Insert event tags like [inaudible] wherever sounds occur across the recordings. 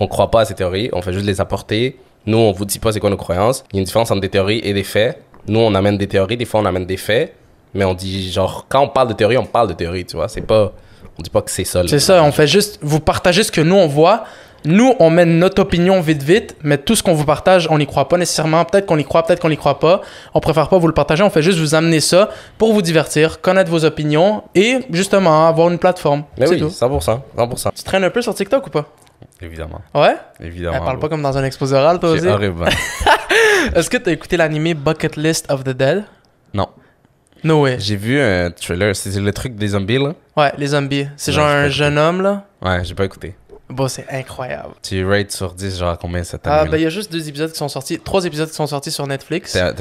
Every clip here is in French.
On croit pas à ces théories, on fait juste les apporter. Nous, on vous dit pas c'est quoi nos croyances. Il y a une différence entre des théories et des faits. Nous, on amène des théories, des fois on amène des faits, mais on dit genre quand on parle de théorie, on parle de théorie, tu vois. C'est pas, on dit pas que c'est ça. C'est ça. On fait juste, vous partagez ce que nous on voit. Nous, on mène notre opinion vite vite, mais tout ce qu'on vous partage, on n'y croit pas nécessairement. Peut-être qu'on y croit, peut-être qu'on n'y croit pas. On préfère pas vous le partager. On fait juste vous amener ça pour vous divertir, connaître vos opinions et justement avoir une plateforme. Mais oui, 100%, 100%. Tu traînes un peu sur TikTok ou pas Évidemment. Ouais? Évidemment. Elle parle pas comme dans un exposé oral, toi aussi? horrible. [laughs] Est-ce que t'as écouté l'animé Bucket List of the Dead? Non. No way. J'ai vu un trailer, c'est le truc des zombies, là. Ouais, les zombies. C'est genre un jeune homme, là. Ouais, j'ai pas écouté. Bon, c'est incroyable. Tu rates sur 10, genre combien cette année? Ah, ben il y a juste deux épisodes qui sont sortis, trois épisodes qui sont sortis sur Netflix. T'es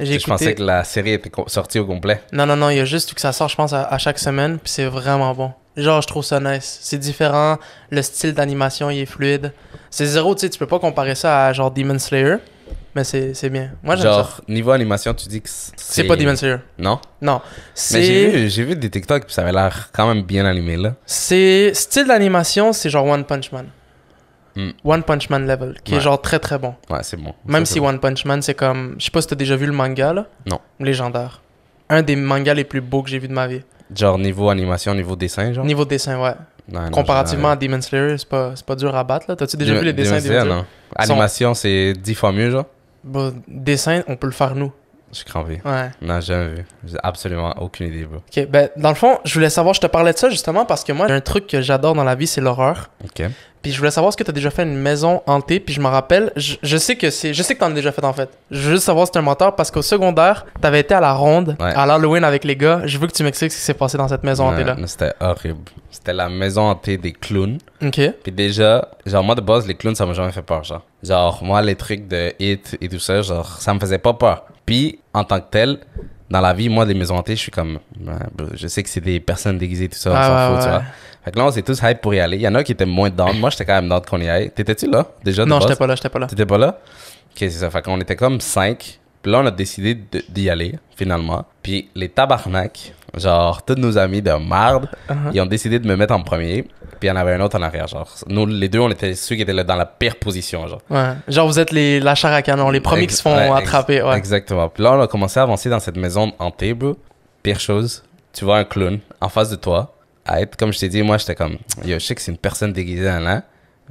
J'ai Écouté... Je pensais que la série était sortie au complet. Non, non, non, il y a juste que ça sort, je pense, à, à chaque semaine, puis c'est vraiment bon. Genre, je trouve ça nice. C'est différent. Le style d'animation, il est fluide. C'est zéro, tu sais, tu peux pas comparer ça à genre Demon Slayer. Mais c'est bien. Moi, j'aime Genre, niveau animation, tu dis que c'est. C'est pas Demon Slayer. Non? Non. Mais j'ai vu, vu, des TikTok, puis ça avait l'air quand même bien animé, là. C'est. Style d'animation, c'est genre One Punch Man. Hmm. One Punch Man level, qui est genre très très bon. Ouais, c'est bon. Même si One Punch Man, c'est comme. Je sais pas si t'as déjà vu le manga, là. Non. Légendaire un des mangas les plus beaux que j'ai vu de ma vie. Genre niveau animation, niveau dessin, genre Niveau dessin, ouais. Comparativement à Demon Slayer, c'est pas, dur à battre. Là. T'as-tu déjà vu les dessins Demon Animation, c'est dix fois mieux, genre bah, Dessin, on peut le faire nous. Je suis Ouais. Non, j'ai jamais vu. J'ai absolument aucune idée, bro. Ok, ben, dans le fond, je voulais savoir, je te parlais de ça justement parce que moi, un truc que j'adore dans la vie, c'est l'horreur. Ok. Puis je voulais savoir ce que tu as déjà fait une maison hantée. Puis je m'en rappelle, je, sais que c'est, je sais que t'en as déjà fait en fait. Je veux juste savoir si t'es un menteur parce qu'au secondaire, t'avais été à la ronde, à l'Halloween avec les gars. Je veux que tu m'expliques ce qui s'est passé dans cette maison hantée là. C'était horrible. C'était la maison hantée des clowns. Ok. Puis déjà, genre moi de base les clowns ça m'a jamais fait peur genre. Genre moi les trucs de hit et tout ça, genre ça me faisait pas peur. Puis en tant que tel, dans la vie moi des maisons hantées, je suis comme, je sais que c'est des personnes déguisées tout ça, on ah s'en fout tu vois. Fait que là, on s'est tous hype pour y aller. Il y en a qui étaient moins dedans. Moi, j'étais quand même dedans qu'on y aille. T'étais-tu là déjà? Non, j'étais pas là, j'étais pas là. T'étais pas là? Ok, c'est ça. Fait qu'on était comme cinq. Puis là, on a décidé d'y aller, finalement. Puis les tabarnaks, genre, tous nos amis de marde, uh-huh. ils ont décidé de me mettre en premier. Puis il y en avait un autre en arrière, genre. Nous, les deux, on était ceux qui étaient dans la pire position, genre. Ouais. Genre, vous êtes les, la à canon, les premiers qui se font attraper, ouais. Exactement. Puis là, on a commencé à avancer dans cette maison hantée, bro. Pire chose, tu vois un clown en face de toi comme je t'ai dit, moi, j'étais comme, yo, je sais que c'est une personne déguisée là. Hein.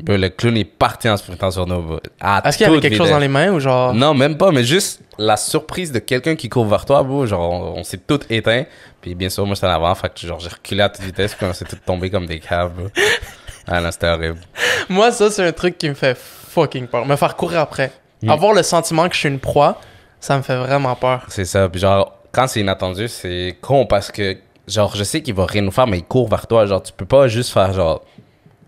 le clown, est parti en sprintant sur nos Est-ce qu'il y avait quelque chose dans les mains ou genre. Non, même pas, mais juste la surprise de quelqu'un qui court vers toi, Genre, on, s'est tout éteint. Puis bien sûr, moi, j'étais en avant. Fait genre, j'ai reculé à toute vitesse. puis on s'est tout tombé comme des câbles. Ah non, c'était horrible. moi, ça, c'est un truc qui me fait fucking peur. Me faire courir après. Mm. Avoir le sentiment que je suis une proie, ça me fait vraiment peur. C'est ça. Puis genre, quand c'est inattendu, c'est con parce que genre, je sais qu'il va rien nous faire, mais il court vers toi. Genre, tu peux pas juste faire genre.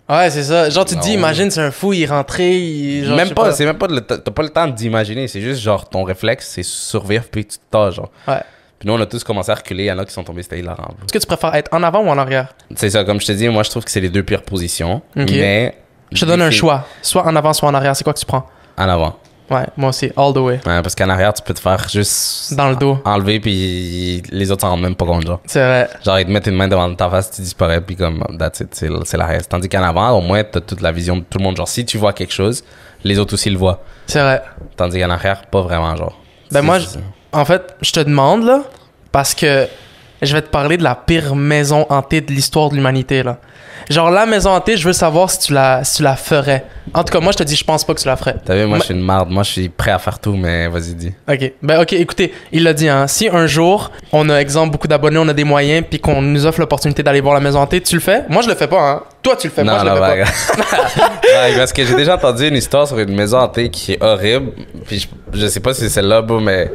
Ouais, c'est ça. Genre, tu te dis, imagine, c'est un fou, il est rentré. même pas, c'est même pas. t'as pas le temps d'imaginer. C'est juste, genre, ton réflexe, c'est survivre, puis tu te tas, genre. Ouais. Puis nous, on a tous commencé à reculer. Il y en a qui sont tombés, c'était hilarant. Est-ce que tu préfères être en avant ou en arrière C'est ça, comme je te dis, moi, je trouve que c'est les deux pires positions. Mais. Je te donne un choix. Soit en avant, soit en arrière. C'est quoi que tu prends En avant. Ouais, moi aussi, all the way. Ouais, parce qu'en arrière, tu peux te faire juste. Dans le dos. Enlever, puis les autres s'en rendent même pas compte, genre. C'est vrai. Genre, ils te mettent une main devant ta face, tu disparais, puis comme, oh, that's it, c'est la reste. Tandis qu'en avant, au moins, t'as toute la vision de tout le monde. Genre, si tu vois quelque chose, les autres aussi le voient. C'est vrai. Tandis qu'en arrière, pas vraiment, genre. Ben moi, en fait, je te demande, là, parce que je vais te parler de la pire maison hantée de l'histoire de l'humanité, là. Genre, la maison hantée, je veux savoir si tu la, si tu la ferais. En tout cas, moi, je te dis, je pense pas que tu la ferais. T'as vu, moi, je suis une marde. Moi, je suis prêt à faire tout, mais vas-y, dis. OK. Ben, OK, écoutez, il l'a dit, hein. Si un jour, on a, exemple, beaucoup d'abonnés, on a des moyens, puis qu'on nous offre l'opportunité d'aller voir la maison hantée, tu le fais? Moi, je le fais pas, hein. Toi, tu le fais, non, moi, je le fais pas. [laughs] parce que j'ai déjà entendu une histoire sur une maison hantée qui est horrible, puis je, sais pas si c'est là, mais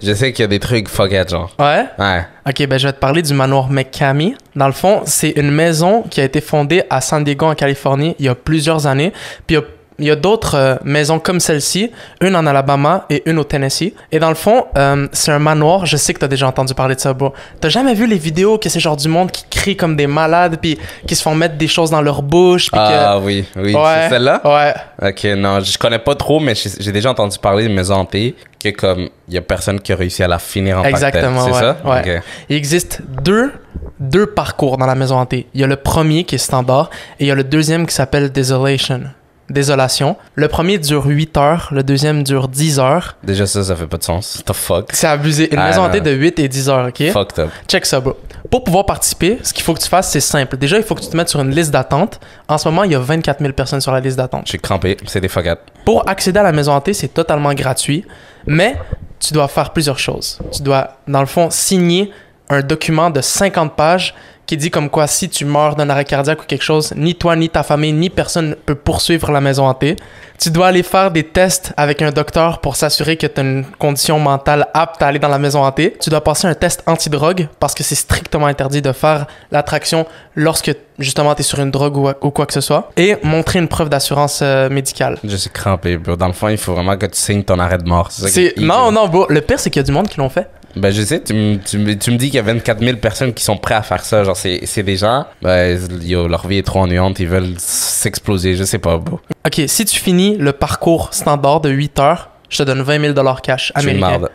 je sais qu'il y a des trucs fuckhead, genre. Ouais? Ouais. Ok, ben je vais te parler du manoir McCamey. Dans le fond, c'est une maison qui a été fondée à San Diego, en Californie, il y a plusieurs années. Puis il y a il y a d'autres euh, maisons comme celle-ci, une en Alabama et une au Tennessee. Et dans le fond, euh, c'est un manoir. Je sais que tu as déjà entendu parler de ça, bro. T'as jamais vu les vidéos que c'est genre du monde qui crie comme des malades, puis qui se font mettre des choses dans leur bouche. Puis ah oui, oui. c'est celle-là? Ouais. Ok, non, je connais pas trop, mais j'ai déjà entendu parler de maison hantée que comme il y a personne qui a réussi à la finir en Exactement, c'est ça? Ouais. Il existe deux, deux parcours dans la maison hantée. Il y a le premier qui est standard et il y a le deuxième qui s'appelle Desolation. Désolation. Le premier dure 8 heures, le deuxième dure 10 heures. Déjà ça, ça fait pas de sens. The fuck. C'est abusé. Une ah, maison hantée de 8 et 10 heures, ok? Fucked up. Check ça, bro. Pour pouvoir participer, ce qu'il faut que tu fasses, c'est simple. Déjà, il faut que tu te mettes sur une liste d'attente. En ce moment, il y a 24 000 personnes sur la liste d'attente. Je crampé, c'est des fuck Pour accéder à la maison hantée, c'est totalement gratuit, mais tu dois faire plusieurs choses. Tu dois, dans le fond, signer un document de 50 pages qui dit comme quoi si tu meurs d'un arrêt cardiaque ou quelque chose, ni toi, ni ta famille, ni personne ne peut poursuivre la maison hantée. Tu dois aller faire des tests avec un docteur pour s'assurer que tu as une condition mentale apte à aller dans la maison hantée. Tu dois passer un test anti-drogue parce que c'est strictement interdit de faire l'attraction lorsque justement tu es sur une drogue ou, quoi que ce soit. Et montrer une preuve d'assurance euh, médicale. Je suis crampé, Dans le fond, il faut vraiment que tu signes ton arrêt de mort. non, non, Le pire, c'est qu'il y a du monde qui l'ont fait. Ben, je sais, tu, me- tu, dis qu'il y a 24 000 personnes qui sont prêtes à faire ça. Genre, c'est des gens, ben, leur vie est trop ennuyante, ils veulent s'exploser, je sais pas, OK, si tu finis le parcours standard de 8 heures, je te donne 20 000 cash Je suis une américain.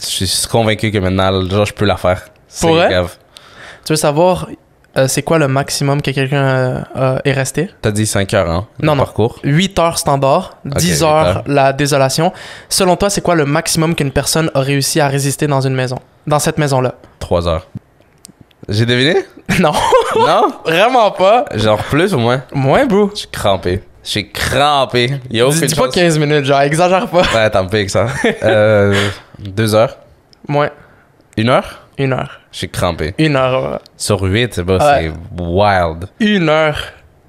Je suis convaincu que maintenant, genre, je peux la faire. C'est vrai? Tu veux savoir euh, c'est quoi le maximum que quelqu'un euh, est resté? T'as dit 5 heures, hein? non, parcours? non. 8 heures standard, 10 heures, la désolation. Selon toi, c'est quoi le maximum qu'une personne a réussi à résister dans une maison? Dans cette maison-là? 3 heures. J'ai deviné? [laughs] non. non? Vraiment pas. Genre plus ou moins? Moins, bro. Je suis crampé. Je suis crampé. Y a aucune dis, pas 15 minutes, genre, exagère pas. Ouais, pis que ça. [laughs] euh, 2 heures? Moins. 1 heure? 1 heure. J'ai crampé. Une heure. Sur huit, c'est wild. Une heure.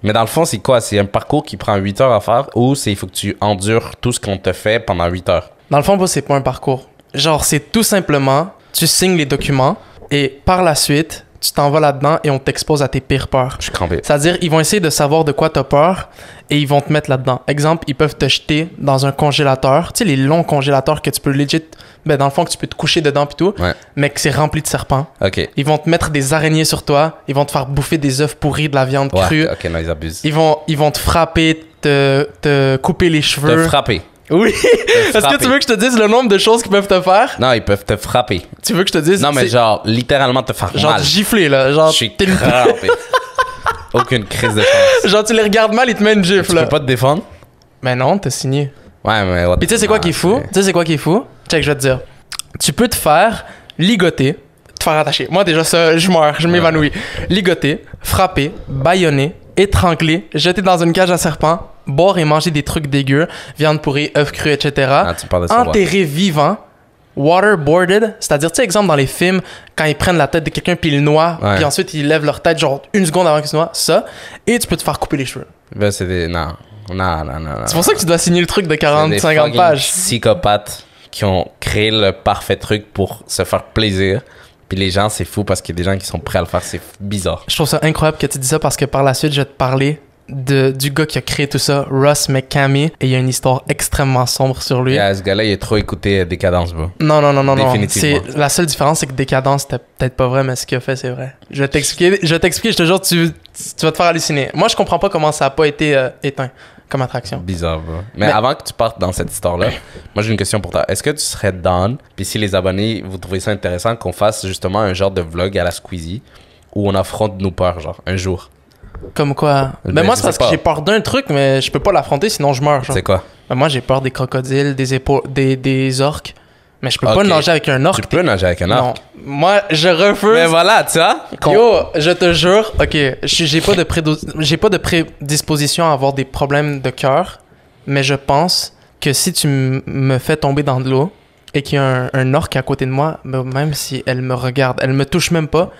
Mais dans le fond, c'est quoi? C'est un parcours qui prend huit heures à faire ou c'est il faut que tu endures tout ce qu'on te fait pendant huit heures? Dans le fond, c'est pas un parcours. Genre, c'est tout simplement, tu signes les documents et par la suite, tu t'en vas là-dedans et on t'expose à tes pires peurs. Je suis crampé. C'est-à-dire, ils vont essayer de savoir de quoi as peur et ils vont te mettre là-dedans. Exemple, ils peuvent te jeter dans un congélateur. Tu sais, les longs congélateurs que tu peux legit. Ben, dans le fond, que tu peux te coucher dedans pis tout, mais que c'est rempli de serpents. OK. Ils vont te mettre des araignées sur toi, ils vont te faire bouffer des œufs pourris, de la viande crue. OK, non, ils abusent. Ils vont, ils vont te frapper, te, te couper les cheveux. Te frapper. Oui! [laughs] Est-ce que tu veux que je te dise le nombre de choses qu'ils peuvent te faire? Non, ils peuvent te frapper. Tu veux que je te dise? Non, mais genre, littéralement te faire genre, mal. Genre, gifler, là. Genre, je suis crampé. [laughs] Aucune crise de chance. Genre, tu les regardes mal, ils te mettent une gifle, là. Tu peux pas te défendre? Mais non, t'as signé. Ouais, mais. Puis tu sais, c'est quoi qui est fou? Tu sais, c'est quoi qui est fou? Check, je vais te dire. Tu peux te faire ligoter, te faire attacher. Moi, déjà, ça, je meurs, je m'évanouis. Ligoter, frapper, baïonner, étranglé, jeté dans une cage à serpent, boire et manger des trucs dégueux, viande pourrie, œufs crus, etc. Ah, enterré vivant, waterboarded, c'est-à-dire, tu sais, exemple dans les films, quand ils prennent la tête de quelqu'un puis ils le noient, puis ensuite ils lèvent leur tête genre une seconde avant qu'ils se noient, ça, et tu peux te faire couper les cheveux. Ben, c'est des. Non. Non, non, non. C'est pour ça que tu dois signer le truc de 40-50 pages. psychopathes qui ont créé le parfait truc pour se faire plaisir. Puis les gens, c'est fou parce qu'il y a des gens qui sont prêts à le faire, c'est bizarre. Je trouve ça incroyable que tu dis ça parce que par la suite, je vais te parler du gars qui a créé tout ça, Russ McCammy, et il y a une histoire extrêmement sombre sur lui. Yeah, ce gars-là, il est trop écouté euh, Décadence, bro. Non, non, non, non, non. La seule différence, c'est que Décadence, c'était peut-être pas vrai, mais ce qu'il a fait, c'est vrai. Je vais t'expliquer, je te jure, tu, vas te faire halluciner. Moi, je comprends pas comment ça a pas été euh, éteint comme attraction. Bizarre, bro. Mais, avant que tu partes dans cette histoire-là, [coughs] moi, j'ai une question pour toi. Est-ce que tu serais down, puis si les abonnés, vous trouvez ça intéressant, qu'on fasse justement un genre de vlog à la Squeezie, où on affronte nos peurs, genre, un jour comme quoi? mais ben, moi, c'est parce que j'ai peur d'un truc, mais je peux pas l'affronter, sinon je meurs. C'est quoi? Ben, moi, j'ai peur des crocodiles, des des, des orques. Mais je peux pas nager avec un orque. Tu peux nager avec un orque. Non. Moi, je refuse. Mais voilà, tu vois. Yo, je te jure, ok, j'ai pas, de pas de prédisposition à avoir des problèmes de cœur, mais je pense que si tu me fais tomber dans de l'eau et qu'il y a un, un orque à côté de moi, ben, même si elle me regarde, elle me touche même pas,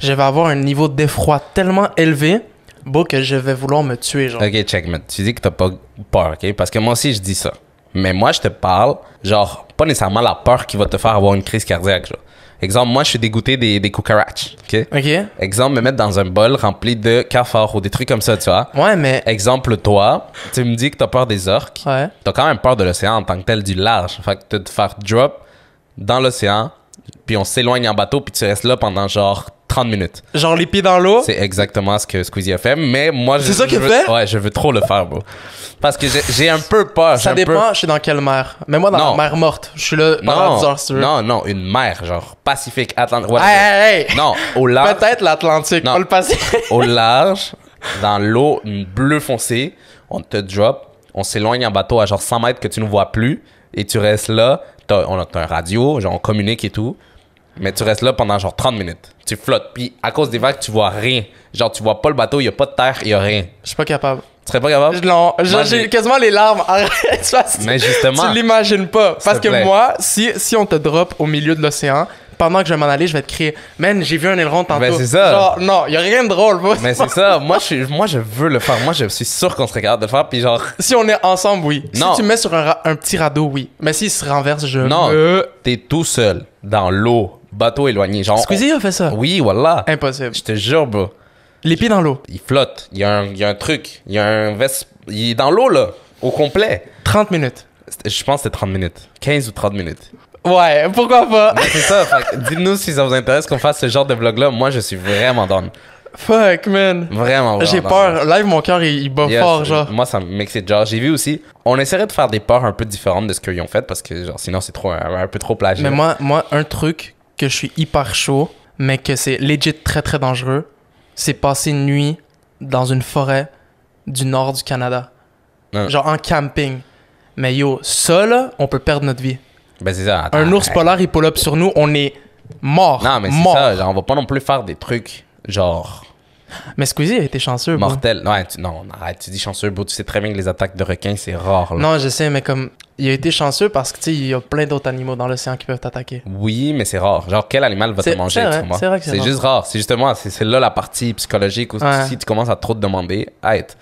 je vais avoir un niveau d'effroi tellement élevé beau que je vais vouloir me tuer, genre. Ok, check, tu dis que t'as pas peur, ok? Parce que moi aussi, je dis ça. Mais moi, je te parle, genre, pas nécessairement la peur qui va te faire avoir une crise cardiaque, genre. Exemple, moi, je suis dégoûté des, des OK? OK. Exemple, me mettre dans un bol rempli de cafards ou des trucs comme ça, tu vois? Ouais, mais... Exemple, toi, tu me dis que t'as peur des orques. Ouais. T'as quand même peur de l'océan en tant que tel, du large. Fait que te faire drop dans l'océan puis on s'éloigne en bateau, puis tu restes là pendant genre 30 minutes. Genre les pieds dans l'eau. C'est exactement ce que Squeezie a fait, mais moi je. C'est ça qu'il Ouais, je veux trop le faire, bro. Parce que j'ai un peu peur. Ça dépend, je suis dans quelle mer. Mais moi, dans non. la mer morte, je suis là pendant 10 Non, non, une mer, genre Pacifique, Atlantique. hey, Non, au large. Peut-être l'Atlantique, pas le Pacifique. au [laughs] large, dans l'eau bleu foncé, on te drop, on s'éloigne en bateau à genre 100 mètres que tu ne vois plus, et tu restes là. on a un radio, genre on communique et tout mais tu restes là pendant genre 30 minutes. Tu flottes. Puis à cause des vagues, tu vois rien. Genre, tu vois pas le bateau, il y a pas de terre, il y a rien. Je suis pas capable. Tu serais pas capable? Non, j'ai quasiment les larmes. Arrête, [laughs] tu mais justement. Tu l'imagines pas. Parce que moi, si, si on te drop au milieu de l'océan, pendant que je vais m'en aller, je vais te crier, man, j'ai vu un aileron tantôt. Ben, c'est ça. non, y a rien de drôle, moi. Mais c'est ça. [laughs] Moi, je, moi, je veux le faire. Moi, je suis sûr qu'on se regarde. de le faire. Puis genre. Si on est ensemble, oui. Non. Si tu mets sur un, petit radeau, oui. Mais s'il se renverse, je. Non. tu T'es tout seul dans l'eau, bateau éloigné. Genre. Squeezie a fait ça. Oui, voilà. Impossible. Je te jure, bro. Les pieds dans l'eau. Il flotte. Il y, a un, truc. Il y a un veste. Il est dans l'eau, là. Au complet. 30 minutes. Je pense que c'était 30 minutes. 15 ou 30 minutes. Ouais, pourquoi pas? Ben, c'est ça, dites-nous si ça vous intéresse qu'on fasse ce genre de vlog-là. Moi, je suis vraiment down. Fuck, man. Vraiment, vraiment. J'ai peur. Live, mon cœur, il, bat fort, genre. Moi, ça m'excite. Genre, j'ai vu aussi. On essaierait de faire des peurs un peu différentes de ce qu'ils ont fait parce que, genre, sinon, c'est trop, euh, un, peu trop plagiat. Mais moi, moi, un truc que je suis hyper chaud, mais que c'est legit très, très dangereux, c'est passer une nuit dans une forêt du nord du Canada. Hein. Genre, en camping. Mais yo, ça, là, on peut perdre notre vie. Ben c'est ça. un ours polaire, il pull up sur nous, on est mort. Non, mais c'est ça. Genre, on va pas non plus faire des trucs genre. Mais Squeezie a été chanceux. Mortel. Ouais, non, arrête, tu dis chanceux, Tu sais très bien que les attaques de requins, c'est rare. Non, je sais, mais comme il a été chanceux parce que tu sais, il y a plein d'autres animaux dans l'océan qui peuvent t'attaquer. Oui, mais c'est rare. Genre, quel animal va te manger, C'est vrai c'est juste rare. C'est justement, c'est là la partie psychologique où si tu commences à trop te demander, arrête.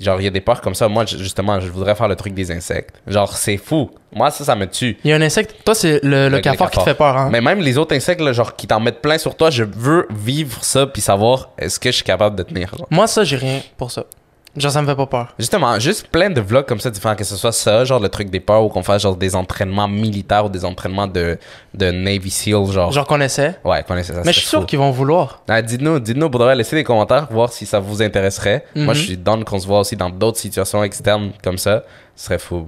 Genre, il y a des peurs comme ça. Moi, justement, je voudrais faire le truc des insectes. Genre, c'est fou. Moi, ça, ça me tue. Il y a un insecte. Toi, c'est le, le, cafard qui te fait peur. Hein? Mais même les autres insectes, genre, qui t'en mettent plein sur toi, je veux vivre ça puis savoir est-ce que je suis capable de tenir. Moi, ça, j'ai rien pour ça. Genre, ça me fait pas peur. Justement, juste plein de vlogs comme ça différents, que ce soit ça, genre le truc des peurs, ou qu'on fasse genre des entraînements militaires ou des entraînements de, de Navy seals genre. Genre qu'on essaie. Ouais, qu'on essaie ça. Mais je suis sûr qu'ils vont vouloir. dites-nous, dites-nous, pour laisser des commentaires, voir si ça vous intéresserait. Moi, mhm. je suis down qu'on se voit aussi dans d'autres situations externes comme ça. Ce serait fou,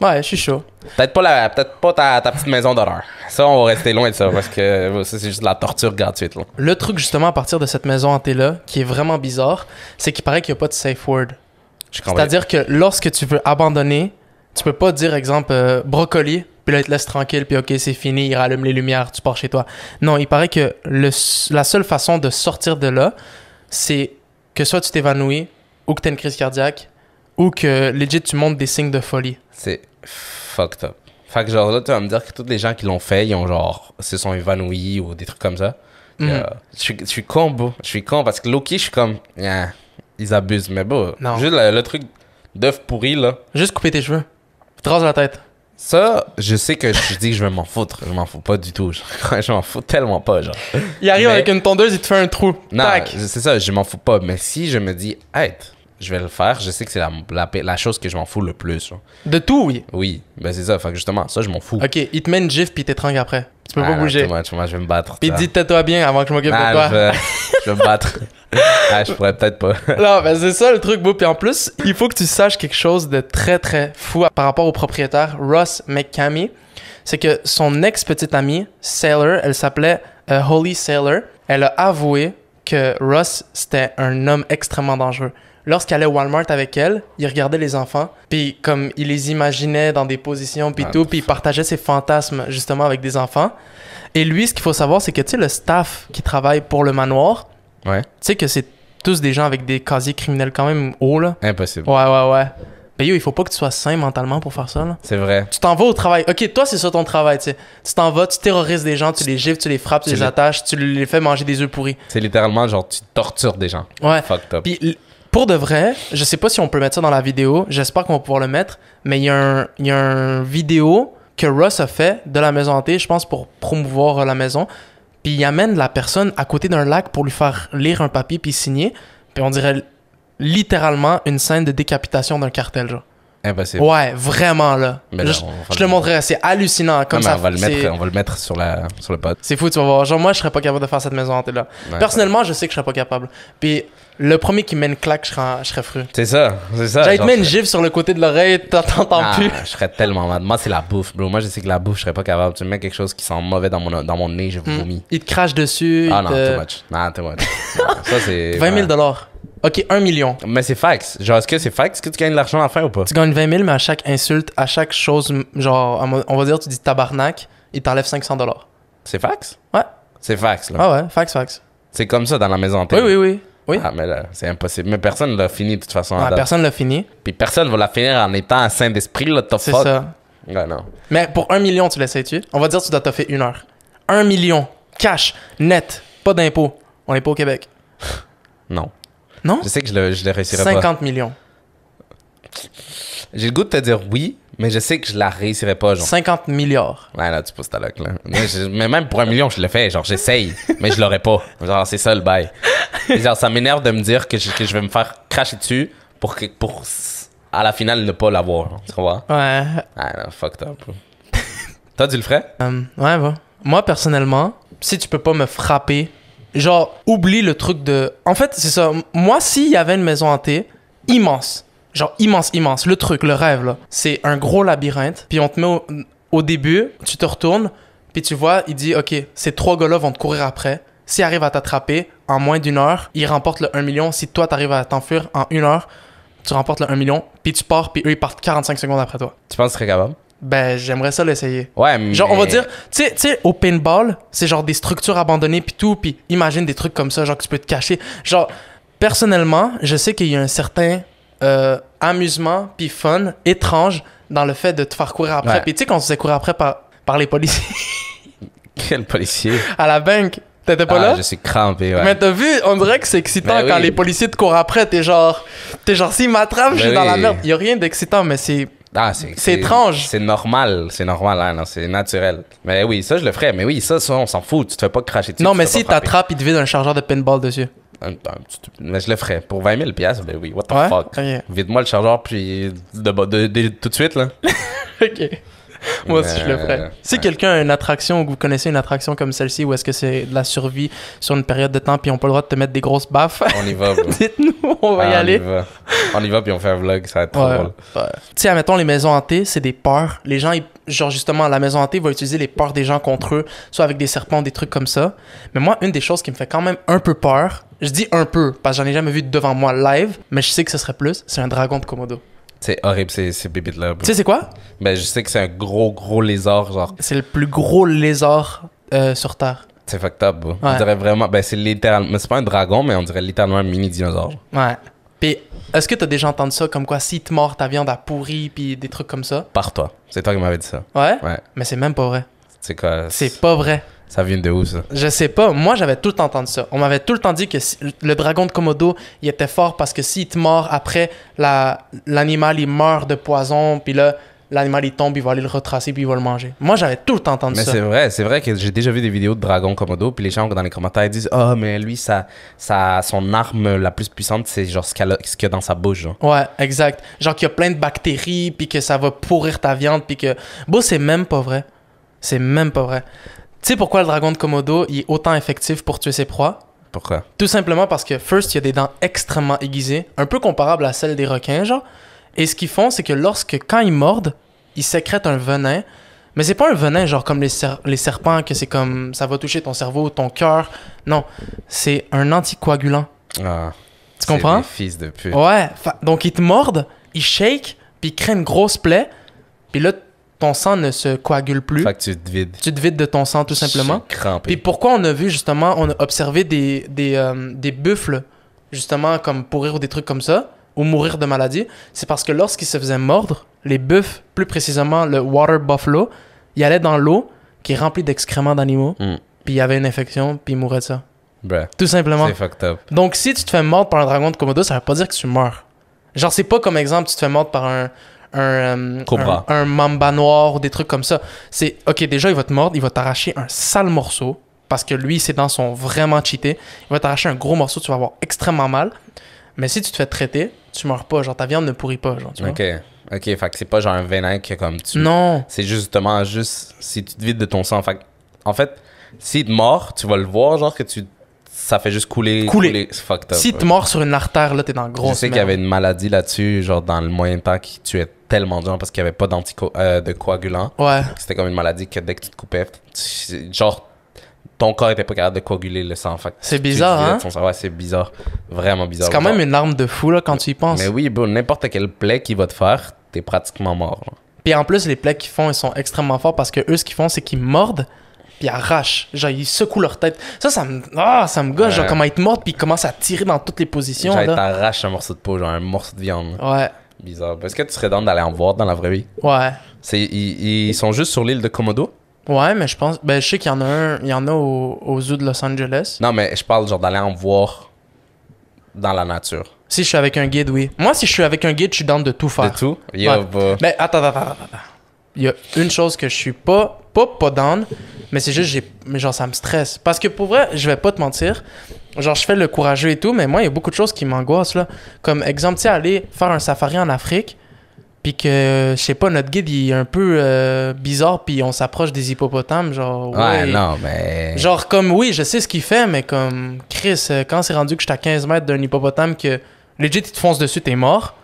Ouais, je suis chaud. Peut-être pas, la, peut pas ta, petite maison d'horreur. Ça, on va rester loin de ça parce que c'est juste de la torture gratuite. Le truc, justement, à partir de cette maison hantée-là, qui est vraiment bizarre, c'est qu'il paraît qu'il n'y a pas de safe word. C'est-à-dire que lorsque tu veux abandonner, tu peux pas dire, exemple, euh, brocoli, puis là, il te laisse tranquille, puis ok, c'est fini, il rallume les lumières, tu pars chez toi. Non, il paraît que la seule façon de sortir de là, c'est que soit tu t'évanouis, ou que tu as une crise cardiaque, ou que legit tu montes des signes de folie. C'est fucked up. Fait que genre là, tu vas me dire que tous les gens qui l'ont fait, ils ont genre, se sont évanouis ou des trucs comme ça. Mhm. je, suis, con, Je suis con parce que Loki, je suis comme, ils abusent. Mais bon, juste le, truc d'œuf pourri là. Juste couper tes cheveux. Trace la tête. Ça, je sais que je dis que je vais m'en foutre. Je m'en fous pas du tout. [laughs] Je m'en fous tellement pas. Genre. Il arrive avec une tondeuse, il te fait un trou. Non, c'est ça, je m'en fous pas. Mais si je me dis, hey, je vais le faire. Je sais que c'est la, chose que je m'en fous le plus. De tout, oui. Oui, ben c'est ça. justement, ça, je m'en fous. Ok, il te met une gifle puis t'étrangle après. Tu peux pas bouger. Moi, je vais me battre. Puis dis toi bien avant que je m'occupe de toi. Je, vais me battre. [laughs] ah, je pourrais peut-être pas. [laughs] non, ben c'est ça le truc, beau. Puis en plus, il faut que tu saches quelque chose de très, très fou par rapport au propriétaire Ross McCammy. C'est que son ex-petite amie, Sailor, elle s'appelait euh, Holy Sailor. Elle a avoué que Ross, c'était un homme extrêmement dangereux lorsqu'elle allait au Walmart avec elle, il regardait les enfants, puis comme il les imaginait dans des positions, puis ah, tout, puis il partageait ses fantasmes justement avec des enfants. Et lui, ce qu'il faut savoir, c'est que tu sais, le staff qui travaille pour le manoir, ouais. tu sais que c'est tous des gens avec des casiers criminels quand même hauts, là. Impossible. Ouais, ouais, ouais. Ben yo, il faut pas que tu sois sain mentalement pour faire ça, là. C'est vrai. Tu t'en vas au travail. Ok, toi, c'est ça ton travail, tu sais. Tu t'en vas, tu terrorises des gens, tu les gifles, tu les frappes, tu les attaches, tu les fais manger des œufs pourris. C'est littéralement genre, tu tortures des gens. Ouais. Fucked pour de vrai, je sais pas si on peut mettre ça dans la vidéo, j'espère qu'on va pouvoir le mettre, mais il y, a un, vidéo que Russ a fait de la maison hantée, je pense, pour promouvoir la maison. Puis il amène la personne à côté d'un lac pour lui faire lire un papier puis signer. Puis on dirait littéralement une scène de décapitation d'un cartel, genre. Impossible. Eh ben, ouais, vraiment là. Ben je, le montrerai, c'est hallucinant comme ça. On va, le mettre, on va mettre sur, la, sur le pod. C'est fou, tu vas voir. Genre, moi, je serais pas capable de faire cette maison hantée là. Personnellement, je sais que je serais pas capable. Puis le premier qui mène claque, je serais, je serais fru. C'est ça, c'est ça. J'allais te mettre une gifle sur le côté de l'oreille, t'entends ah, plus. Je serais tellement mal. Moi, c'est la bouffe, bro. Moi, je sais que la bouffe, je serais pas capable. Tu mets quelque chose qui sent mauvais dans mon, nez, je hmm. vomis. Il te crache dessus. Ah non, too much. Non, too much. ça, c'est. 20 [laughs] 000 dollars. Ok, 1 million. Mais c'est fax. Genre, est-ce que c'est fax? Est-ce que tu gagnes de l'argent à la fin ou pas? Tu gagnes 20 000, mais à chaque insulte, à chaque chose, genre, on va dire, tu dis tabarnak, il t'enlève 500 dollars. C'est fax? Ouais. C'est fax, là. Ah ouais, fax, fax. C'est comme ça dans la maison. Oui, oui, oui. Oui. Ah, mais là, c'est impossible. Mais personne l'a fini de toute façon. Ah personne l'a fini. Puis personne va la finir en étant saint d'esprit, le top C'est ça. Ouais, non. Mais pour un million, tu l'essayes-tu? On va dire tu dois fait une heure. Un million, cash, net, pas d'impôts. On n'est pas au Québec. [laughs] non. Non? Je sais que je le, le réussirai pas. 50 millions. J'ai le goût de te dire oui, mais je sais que je la réussirai pas. Genre. 50 milliards. Ouais, là, tu pousses ta loc, là. mais, même pour un million, je le fais. Genre, j'essaye, mais je l'aurai pas. Genre, c'est ça le bail genre, ça m'énerve de me dire que je, vais me faire cracher dessus pour, pour à la finale ne pas l'avoir. Tu vois? Ouais. Ah fuck fucked up. [laughs] Toi, tu le ferais? Euh, ouais, Moi, personnellement, si tu peux pas me frapper, genre, oublie le truc de. En fait, c'est ça. Moi, s'il y avait une maison hantée, immense. Genre, immense, immense. Le truc, le rêve, là. C'est un gros labyrinthe. Puis on te met au, au début, tu te retournes. Puis tu vois, il dit, OK, ces trois gars-là vont te courir après s'ils arrive à t'attraper en moins d'une heure, il remporte le 1 million. Si toi, t'arrives à t'enfuir en une heure, tu remportes le 1 million, puis tu pars, puis eux, ils partent 45 secondes après toi. Tu penses que tu serais capable? Ben, j'aimerais ça l'essayer. Ouais, mais... Genre, on va dire, tu sais, au paintball, c'est genre des structures abandonnées, puis tout, puis imagine des trucs comme ça, genre que tu peux te cacher. Genre, personnellement, je sais qu'il y a un certain euh, amusement, puis fun, étrange, dans le fait de te faire courir après. Puis tu sais, quand on se faisait courir après par, par les policiers. Quel policier? À la banque. T'étais pas ah, là? Je suis crampé, ouais. Mais t'as vu, on dirait que c'est excitant ben quand les policiers te courent après. T'es genre, t'es genre, s'ils m'attrapent, je ben suis dans la merde. Y a rien d'excitant, mais c'est. Ah, c'est c'est étrange. C'est normal, c'est normal, hein, c'est naturel. Mais oui, ça je le ferais, mais oui, ça, on s'en fout, tu te fais pas cracher dessus. Non, mais si t'attrapes, il te vident un chargeur de pinball dessus. Un, mais je le ferais. Pour 20 000 ben oui, what the fuck. Okay. Vide-moi le chargeur, puis tout de suite, là. [laughs] ok. Moi aussi, je le ferais. Euh, si quelqu'un a une attraction ou que vous connaissez une attraction comme celle-ci où est-ce que c'est de la survie sur une période de temps puis on pas le droit de te mettre des grosses baffes, on y va. [laughs] Dites-nous, on va y aller. On y va puis on fait un vlog, ça va être trop drôle. Tu sais, admettons, les maisons hantées, c'est des peurs. Les gens, genre justement la maison hantée va utiliser les peurs des gens contre eux, soit avec des serpents, des trucs comme ça. Mais moi, une des choses qui me fait quand même un peu peur, je dis un peu parce que j'en ai jamais vu devant moi live, mais je sais que ce serait plus, c'est un dragon de Komodo. C'est horrible, c'est ces bébites-là. Tu sais, c'est quoi? Ben, je sais que c'est un gros, gros lézard, genre. C'est le plus gros lézard euh, sur Terre. C'est factable On dirait vraiment. Ben, c'est littéralement. C'est pas un dragon, mais on dirait littéralement un mini dinosaure. Ouais. Puis, est-ce que t'as déjà entendu ça comme quoi si tu mords ta viande a pourri, puis des trucs comme ça? Par toi. C'est toi qui m'avais dit ça. Ouais? Ouais. Mais c'est même pas vrai. C'est quoi? C'est pas vrai. Ça vient de où, ça? Je sais pas. Moi, j'avais tout le temps entendu ça. On m'avait tout le temps dit que le dragon de Komodo, il était fort parce que s'il te mord après, l'animal, il meurt de poison, puis là, l'animal, il tombe, il va aller le retracer, puis il va le manger. Moi, j'avais tout le temps entendu ça. Mais c'est vrai, c'est vrai que j'ai déjà vu des vidéos de dragon Komodo, puis les gens, dans les commentaires, ils disent « Ah, oh, mais lui, ça, ça, son arme la plus puissante, c'est genre ce qu'il a dans sa bouche. » Ouais, exact. Genre qu'il y a plein de bactéries, puis que ça va pourrir ta viande, puis que... Bon, c'est même pas vrai. C'est même pas vrai. Tu sais pourquoi le dragon de Komodo est autant effectif pour tuer ses proies Pourquoi Tout simplement parce que, first, il y a des dents extrêmement aiguisées, un peu comparables à celles des requins, genre. Et ce qu'ils font, c'est que lorsque, quand ils mordent, ils sécrètent un venin. Mais c'est pas un venin, genre comme les, serpents, que c'est comme ça va toucher ton cerveau, ton cœur. Non, c'est un anticoagulant. Ah, tu comprends? fils de pute. Ouais, donc ils te mordent, ils shake, puis ils créent une grosse plaie. Puis là, ton sang ne se coagule plus. Fait que tu te vides. Tu te vides de ton sang, tout simplement. Puis pourquoi on a vu, justement, on a observé des, euh, des, buffles, justement, comme pourrir ou des trucs comme ça, ou mourir de maladie, c'est parce que lorsqu'ils se faisaient mordre, les buffles, plus précisément le water buffalo, il allait dans l'eau qui est remplie d'excréments d'animaux, hmm. puis il y avait une infection, puis il mourait de ça. Tout simplement. C'est Donc si tu te fais mordre par un dragon de Komodo, ça veut pas dire que tu meurs. Genre, c'est pas comme exemple, tu te fais mordre par un, euh, un, un, mamba noir ou des trucs comme ça. C'est, ok, déjà, il va te mordre, il va t'arracher un sale morceau parce que lui, c'est dans son vraiment chité Il va t'arracher un gros morceau, tu vas avoir extrêmement mal. Mais si tu te fais traiter, tu meurs pas. Genre, ta viande ne pourrit pas. Genre, ok. Ok, fait c'est pas genre un vénin comme tu. Non. C'est justement juste si tu te vides de ton sang. en fait, si te mord, tu vas le voir, genre que tu ça fait juste couler. Couler. couler. si tu te mords sur une artère, là, t'es dans le gros. Je sais qu'il y avait une maladie là-dessus, genre dans le moyen temps qui tuait tellement dur parce qu'il n'y avait pas d'antico euh, de coagulant. Ouais. C'était comme une maladie que dès que tu te coupais, genre, ton corps était pas capable de coaguler le sang. C'est bizarre, hein? Ouais, c'est bizarre. Vraiment bizarre. C'est quand même une arme de fou, là, quand tu y penses. Mais oui, n'importe quelle plaie qu'il va te faire, t'es pratiquement mort. Puis en plus, les plaies qu'ils font, elles sont extrêmement fortes parce que eux, ce qu'ils font, c'est qu'ils mordent puis arrachent. Genre, ils secouent leur tête. Ça, ça me, ah, ça me Genre, comment ils te mordent, puis ils commencent à tirer dans toutes les positions. Genre, ils t'arrachent un morceau de peau, genre un morceau de viande. Ouais bizarre. Est-ce que tu serais dans d'aller en voir dans la vraie vie? Ouais. C'est, ils, sont juste sur l'île de Komodo? Ouais, mais je pense. Ben, je sais qu'il y en a un. Il y en a au, zoo de Los Angeles. Non, mais je parle genre d'aller en voir dans la nature. Si je suis avec un guide, oui. Moi, si je suis avec un guide, je suis dans de tout faire. De tout? Mais ben, attends, attends, attends. attends. Il y a une chose que je suis pas pas pas down, mais c'est juste, j'ai, mais genre, ça me stresse. Parce que pour vrai, je vais pas te mentir, genre, je fais le courageux et tout, mais moi, il y a beaucoup de choses qui m'angoissent, là. Comme exemple, tu sais, aller faire un safari en Afrique, puis que, je sais pas, notre guide, il est un peu euh, bizarre, puis on s'approche des hippopotames, genre... Ouais, non, mais... Genre, comme, oui, je sais ce qu'il fait, mais comme, Chris, euh, quand c'est rendu que je à 15 mètres d'un hippopotame que, legit, il te fonce dessus, t'es mort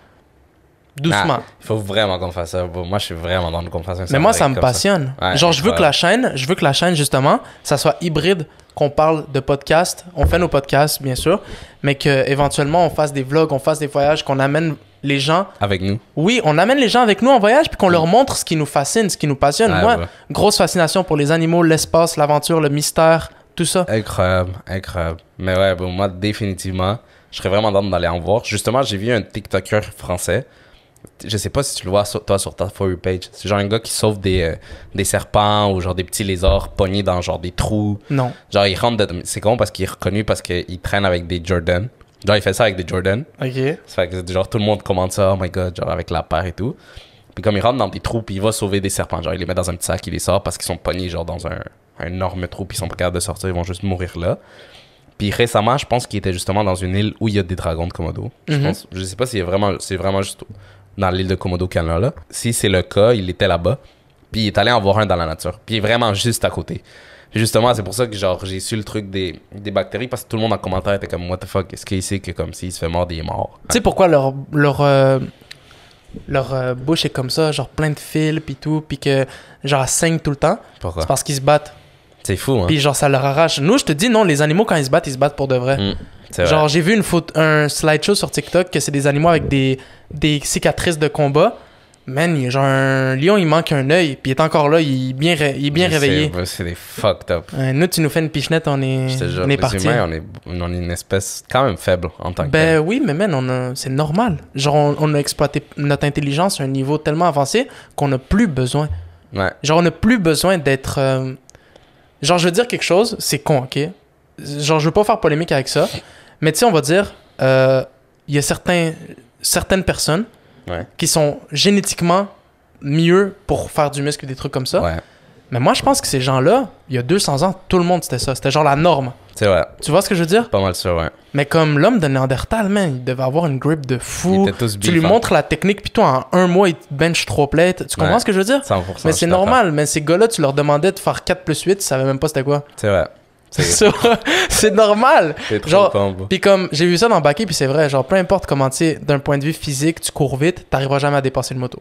Doucement. Il faut vraiment qu'on fasse ça. Moi, je suis vraiment dans qu'on fasse ça. Mais moi, ça me passionne. Genre, je veux que la chaîne, je veux que la chaîne, justement, ça soit hybride, qu'on parle de podcast. On fait nos podcasts, bien sûr, mais qu'éventuellement, on fasse des vlogs, on fasse des voyages, qu'on amène les gens. Avec nous. Oui, on amène les gens avec nous en voyage, puis qu'on leur montre ce qui nous fascine, ce qui nous passionne. moi, grosse fascination pour les animaux, l'espace, l'aventure, le mystère, tout ça. Incroyable, incroyable. Mais ouais, moi, définitivement, je serais vraiment dans d'aller en voir. Justement, j'ai vu un TikToker français je sais pas si tu le vois toi sur ta for page. C'est genre un gars qui sauve des, euh, des serpents ou genre des petits lézards pognés dans genre des trous. Non. Genre il rentre c'est con parce qu'il est reconnu parce qu'il traîne avec des Jordan. Genre il fait ça avec des Jordan. OK. c'est que genre tout le monde commande ça, oh my god, genre avec la paire et tout. Puis comme il rentre dans des trous, puis il va sauver des serpents, genre il les met dans un petit sac, il les sort parce qu'ils sont pognés genre dans un, énorme trou, puis ils sont pas capables de sortir, ils vont juste mourir là. Puis récemment, je pense qu'il était justement dans une île où il y a des dragons de Komodo. Je mhm. pense, sais pas si c'est vraiment, c'est vraiment juste dans l'île de Komodo là Si c'est le cas, il était là-bas. Puis il est allé en voir un dans la nature. Puis il est vraiment juste à côté. justement, c'est pour ça que genre j'ai su le truc des, des, bactéries parce que tout le monde en commentaire était comme what the fuck, est-ce qu'il sait que comme s'il se fait mordre, il est mort. Tu sais pourquoi leur leur euh, leur euh, bouche est comme ça, genre plein de fils puis tout, puis que genre saigne tout le temps. C'est parce qu'ils se battent. C'est fou, hein. Puis genre, ça leur arrache. Nous, je te dis, non, les animaux, quand ils se battent, ils se battent pour de vrai. Mm, genre, j'ai vu une faute, un slideshow sur TikTok que c'est des animaux avec des, des cicatrices de combat. Man, genre un lion, il manque un œil, puis il est encore là, il est bien, il est bien réveillé. c'est des fucked up. nous, tu nous fais une pichenette, on est, on est parti. on est, une espèce quand même faible en tant que. Ben oui, mais man, c'est normal. Genre, on, a exploité notre intelligence à un niveau tellement avancé qu'on n'a plus besoin. Ouais. Genre, on n'a plus besoin d'être. Euh, Genre, je veux dire quelque chose, c'est con, ok? Genre, je veux pas faire polémique avec ça, mais tu sais, on va dire, il euh, y a certains, certaines personnes qui sont génétiquement mieux pour faire du muscle, des trucs comme ça. Mais moi, je pense que ces gens-là, il y a 200 ans, tout le monde c'était ça. C'était genre la norme. C'est vrai. Tu vois ce que je veux dire? Pas mal sûr, ouais. Mais comme l'homme de Néandertal, il devait avoir une grippe de fou. tu lui hein. montres la technique, puis toi, en un mois, il te bench trois plates. Tu comprends ce que je veux dire? mais c'est normal, mais ces gars tu leur demandais de faire 4 plus 8, ils savaient même pas c'était quoi. C'est vrai. [laughs] c'est normal. Genre, puis comme j'ai vu ça dans baki puis c'est vrai, genre peu importe comment tu d'un point de vue physique, tu cours vite, t'arriveras jamais à dépasser une moto.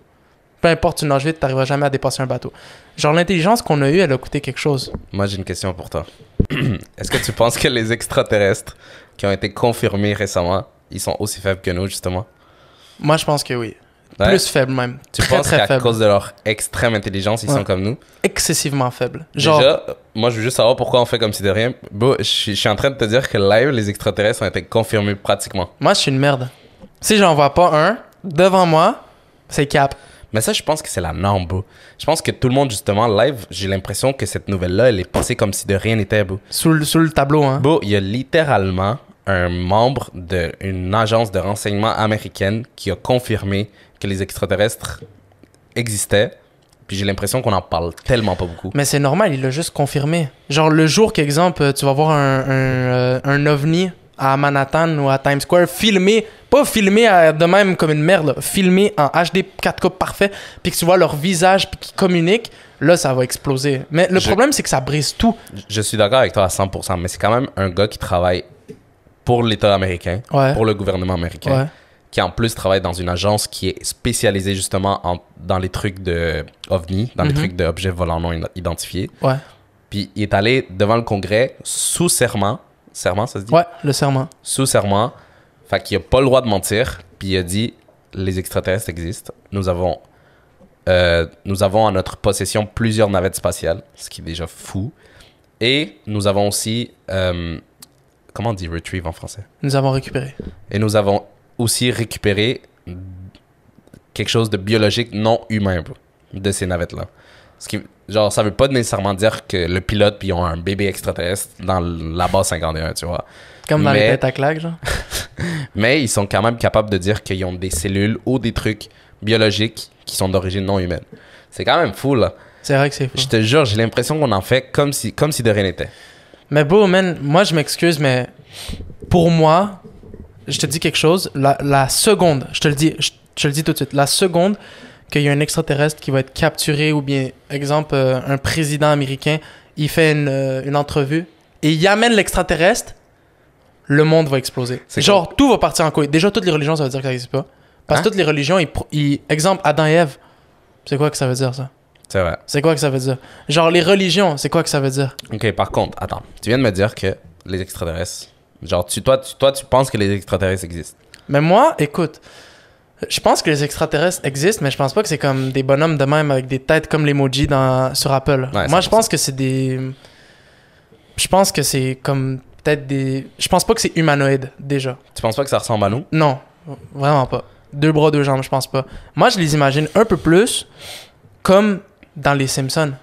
Peu importe, tu nages vite, t'arriveras jamais à dépasser un bateau. Genre l'intelligence qu'on a eue, elle a coûté quelque chose. Moi j'ai une question pour toi. [clears throat] Est-ce que tu penses que les extraterrestres qui ont été confirmés récemment, ils sont aussi faibles que nous, justement Moi, je pense que oui. Plus faibles, même. Tu très, penses qu'à cause de leur extrême intelligence, ils sont comme nous Excessivement faibles. Genre... Déjà, moi, je veux juste savoir pourquoi on fait comme si de rien. je, suis en train de te dire que live, les extraterrestres ont été confirmés pratiquement. Moi, je suis une merde. Si j'en vois pas un devant moi, c'est cap. Mais ça, je pense que c'est la norme, beau. Je pense que tout le monde, justement, live, j'ai l'impression que cette nouvelle-là, elle est passée comme si de rien n'était, beau. Sous le, tableau, hein. Beau, il y a littéralement un membre d'une agence de renseignement américaine qui a confirmé que les extraterrestres existaient. Puis j'ai l'impression qu'on en parle tellement pas beaucoup. Mais c'est normal, il l'a juste confirmé. Genre le jour qu'exemple, tu vas voir un, un, euh, un ovni à Manhattan ou à Times Square, filmé, pas filmé euh, de même comme une merde, filmé en HD 4K parfait, puis que tu vois leur visage, puis qu'ils communiquent, là, ça va exploser. Mais le problème, c'est que ça brise tout. Je suis d'accord avec toi à 100%, mais c'est quand même un gars qui travaille pour l'État américain, pour le gouvernement américain, qui en plus travaille dans une agence qui est spécialisée justement dans les trucs de OVNI, dans les mhm. trucs d'objets volants non identifiés. Puis il est allé devant le Congrès sous serment serment, ça se dit Ouais, le serment. Sous serment. Fait qu'il a pas le droit de mentir. Puis il a dit les extraterrestres existent. Nous avons, euh, nous avons en notre possession plusieurs navettes spatiales, ce qui est déjà fou. Et nous avons aussi. Euh, comment on dit retrieve en français Nous avons récupéré. Et nous avons aussi récupéré quelque chose de biologique non humain de ces navettes-là. Ce qui, genre, ça veut pas nécessairement dire que le pilote, puis ils ont un bébé extraterrestre dans la base 51, tu vois. Comme dans mais... les têtes à claque, genre. [laughs] mais ils sont quand même capables de dire qu'ils ont des cellules ou des trucs biologiques qui sont d'origine non humaine. C'est quand même fou, là. C'est vrai que c'est fou. Je te jure, j'ai l'impression qu'on en fait comme si, comme si de rien n'était. Mais bon, man, moi, je m'excuse, mais pour moi, je te dis quelque chose, la, seconde, je te le dis, je, je te le dis tout de suite, la seconde qu'il y a un extraterrestre qui va être capturé ou bien, exemple, euh, un président américain, il fait une, euh, une entrevue et il amène l'extraterrestre, le monde va exploser. Genre, tout va partir en couille. Déjà, toutes les religions, ça veut dire que ça n'existe pas. Parce que hein? toutes les religions, ils, exemple, Adam et Ève, c'est quoi que ça veut dire ça? C'est vrai. C'est quoi que ça veut dire? Genre, les religions, c'est quoi que ça veut dire? Ok, par contre, attends. Tu viens de me dire que les extraterrestres. Genre, tu, toi, tu, toi, tu penses que les extraterrestres existent. Mais moi, écoute, je pense que les extraterrestres existent, mais je pense pas que c'est comme des bonhommes de même avec des têtes comme l'emoji dans, sur Apple. Moi, je pense que c'est des. Je pense que c'est comme peut-être des. Je pense pas que c'est humanoïde déjà. Tu penses pas que ça ressemble à nous Non, vraiment pas. Deux bras, deux jambes, je pense pas. Moi, je les imagine un peu plus comme dans les Simpsons.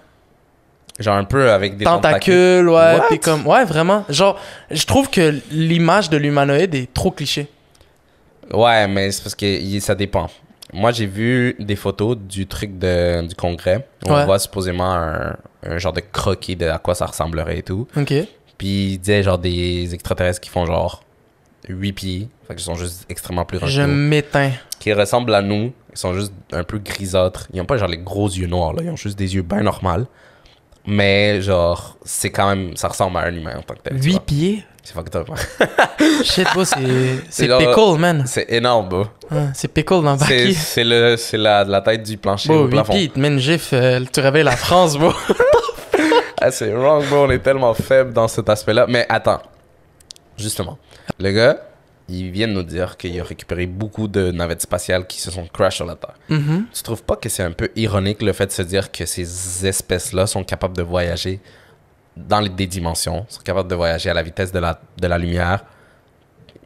Genre un peu avec des tentacules, tentacules. ouais, puis comme ouais, vraiment. Genre, je trouve que l'image de l'humanoïde est trop cliché. Ouais, mais c'est parce que ça dépend. Moi, j'ai vu des photos du truc de, du congrès. On voit supposément un, un genre de croquis de à quoi ça ressemblerait et tout. Ok. Puis il disait genre des extraterrestres qui font genre 8 pieds. Fait qu'ils sont juste extrêmement plus Je m'éteins. Qui ressemblent à nous. Ils sont juste un peu grisâtres. Ils ont pas genre les gros yeux noirs là. Ils ont juste des yeux bien normaux. Mais genre, c'est quand même. Ça ressemble à un humain en tant que tel. 8 pieds c'est fucked up. Hein. [laughs] Shit, c'est pickle, man. C'est énorme, bro. c'est pickle dans bac. C'est la, la tête du plancher. il te met une gifle, tu réveilles la France, bro. [laughs] Ah, c'est wrong, bro. On est tellement faible dans cet aspect-là. Mais attends, justement. Le gars, il vient de nous dire qu'il a récupéré beaucoup de navettes spatiales qui se sont crash sur la Terre. Mm-hmm. Tu trouves pas que c'est un peu ironique le fait de se dire que ces espèces-là sont capables de voyager dans les, des dimensions, sont capables de voyager à la vitesse de la, de la lumière,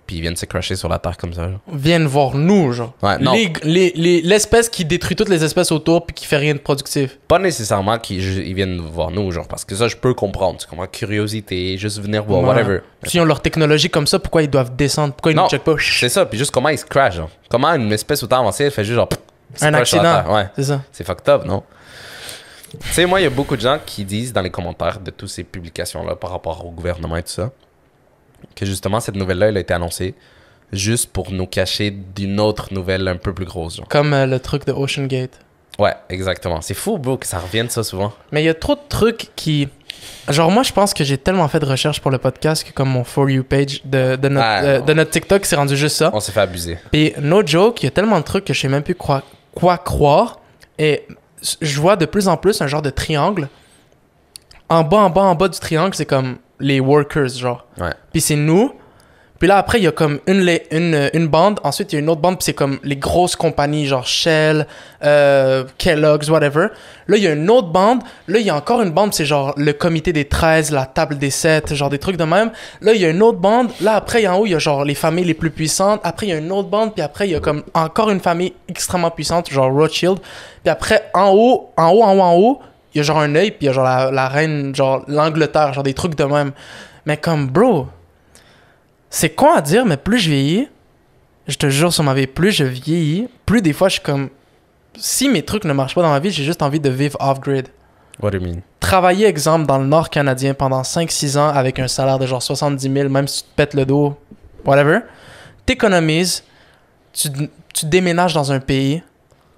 puis ils viennent se crasher sur la Terre comme ça. Viennent voir nous, genre. Ouais, non. Les- les- L'espèce qui détruit toutes les espèces autour puis qui fait rien de productif. Pas nécessairement qu'ils ils viennent voir nous, genre, parce que ça, je peux comprendre. comme ah, Curiosité, juste venir voir, whatever. S'ils ont leur technologie comme ça, pourquoi ils doivent descendre Pourquoi ils ne checkent pas c'est ça, puis juste comment ils se crashent, genre. Comment une espèce autant avancée, fait juste genre. Un accident. Ouais. C'est ça. C'est fucked up, non? Tu sais, moi, il y a beaucoup de gens qui disent dans les commentaires de toutes ces publications-là par rapport au gouvernement et tout ça, que justement, cette nouvelle-là, elle a été annoncée juste pour nous cacher d'une autre nouvelle un peu plus grosse. Comme euh, le truc de Ocean Gate. Ouais, exactement. C'est fou, bro, que ça revienne ça souvent. Mais il y a trop de trucs qui. Genre, moi, je pense que j'ai tellement fait de recherches pour le podcast que, comme mon For You page de, de, notre, ah, euh, de TikTok, c'est rendu juste ça. On s'est fait abuser. Et no joke, il y a tellement de trucs que je sais même plus quoi croire. Et je vois de plus en plus un genre de triangle. En bas, en bas, en bas du triangle, c'est comme les workers, genre. Ouais. Puis c'est nous, puis là, après, il y a comme une, une, une bande, ensuite, il y a une autre bande, c'est comme les grosses compagnies, genre Shell, euh, Kellogg's, whatever. Là, il y a une autre bande. Là, il y a encore une bande, c'est genre le comité des 13, la table des 7, genre des trucs de même. Là, il y a une autre bande. Là, après, en haut, il y a genre les familles les plus puissantes. Après, il y a une autre bande, puis après, il y a comme encore une famille extrêmement puissante, genre Rothschild. Puis après, en haut, en haut, en haut, en haut, il y a genre un œil, puis il y a genre la, la reine, genre l'Angleterre, genre des trucs de même. Mais comme, bro, c'est con à dire, mais plus je vieillis, je te jure sur ma vie, plus je vieillis, plus des fois je suis comme. Si mes trucs ne marchent pas dans ma vie, j'ai juste envie de vivre off-grid. What do you mean? Travailler, exemple, dans le nord canadien pendant 5-6 ans avec un salaire de genre 70 000, même si tu te pètes le dos, whatever, t'économises, tu, tu déménages dans un pays,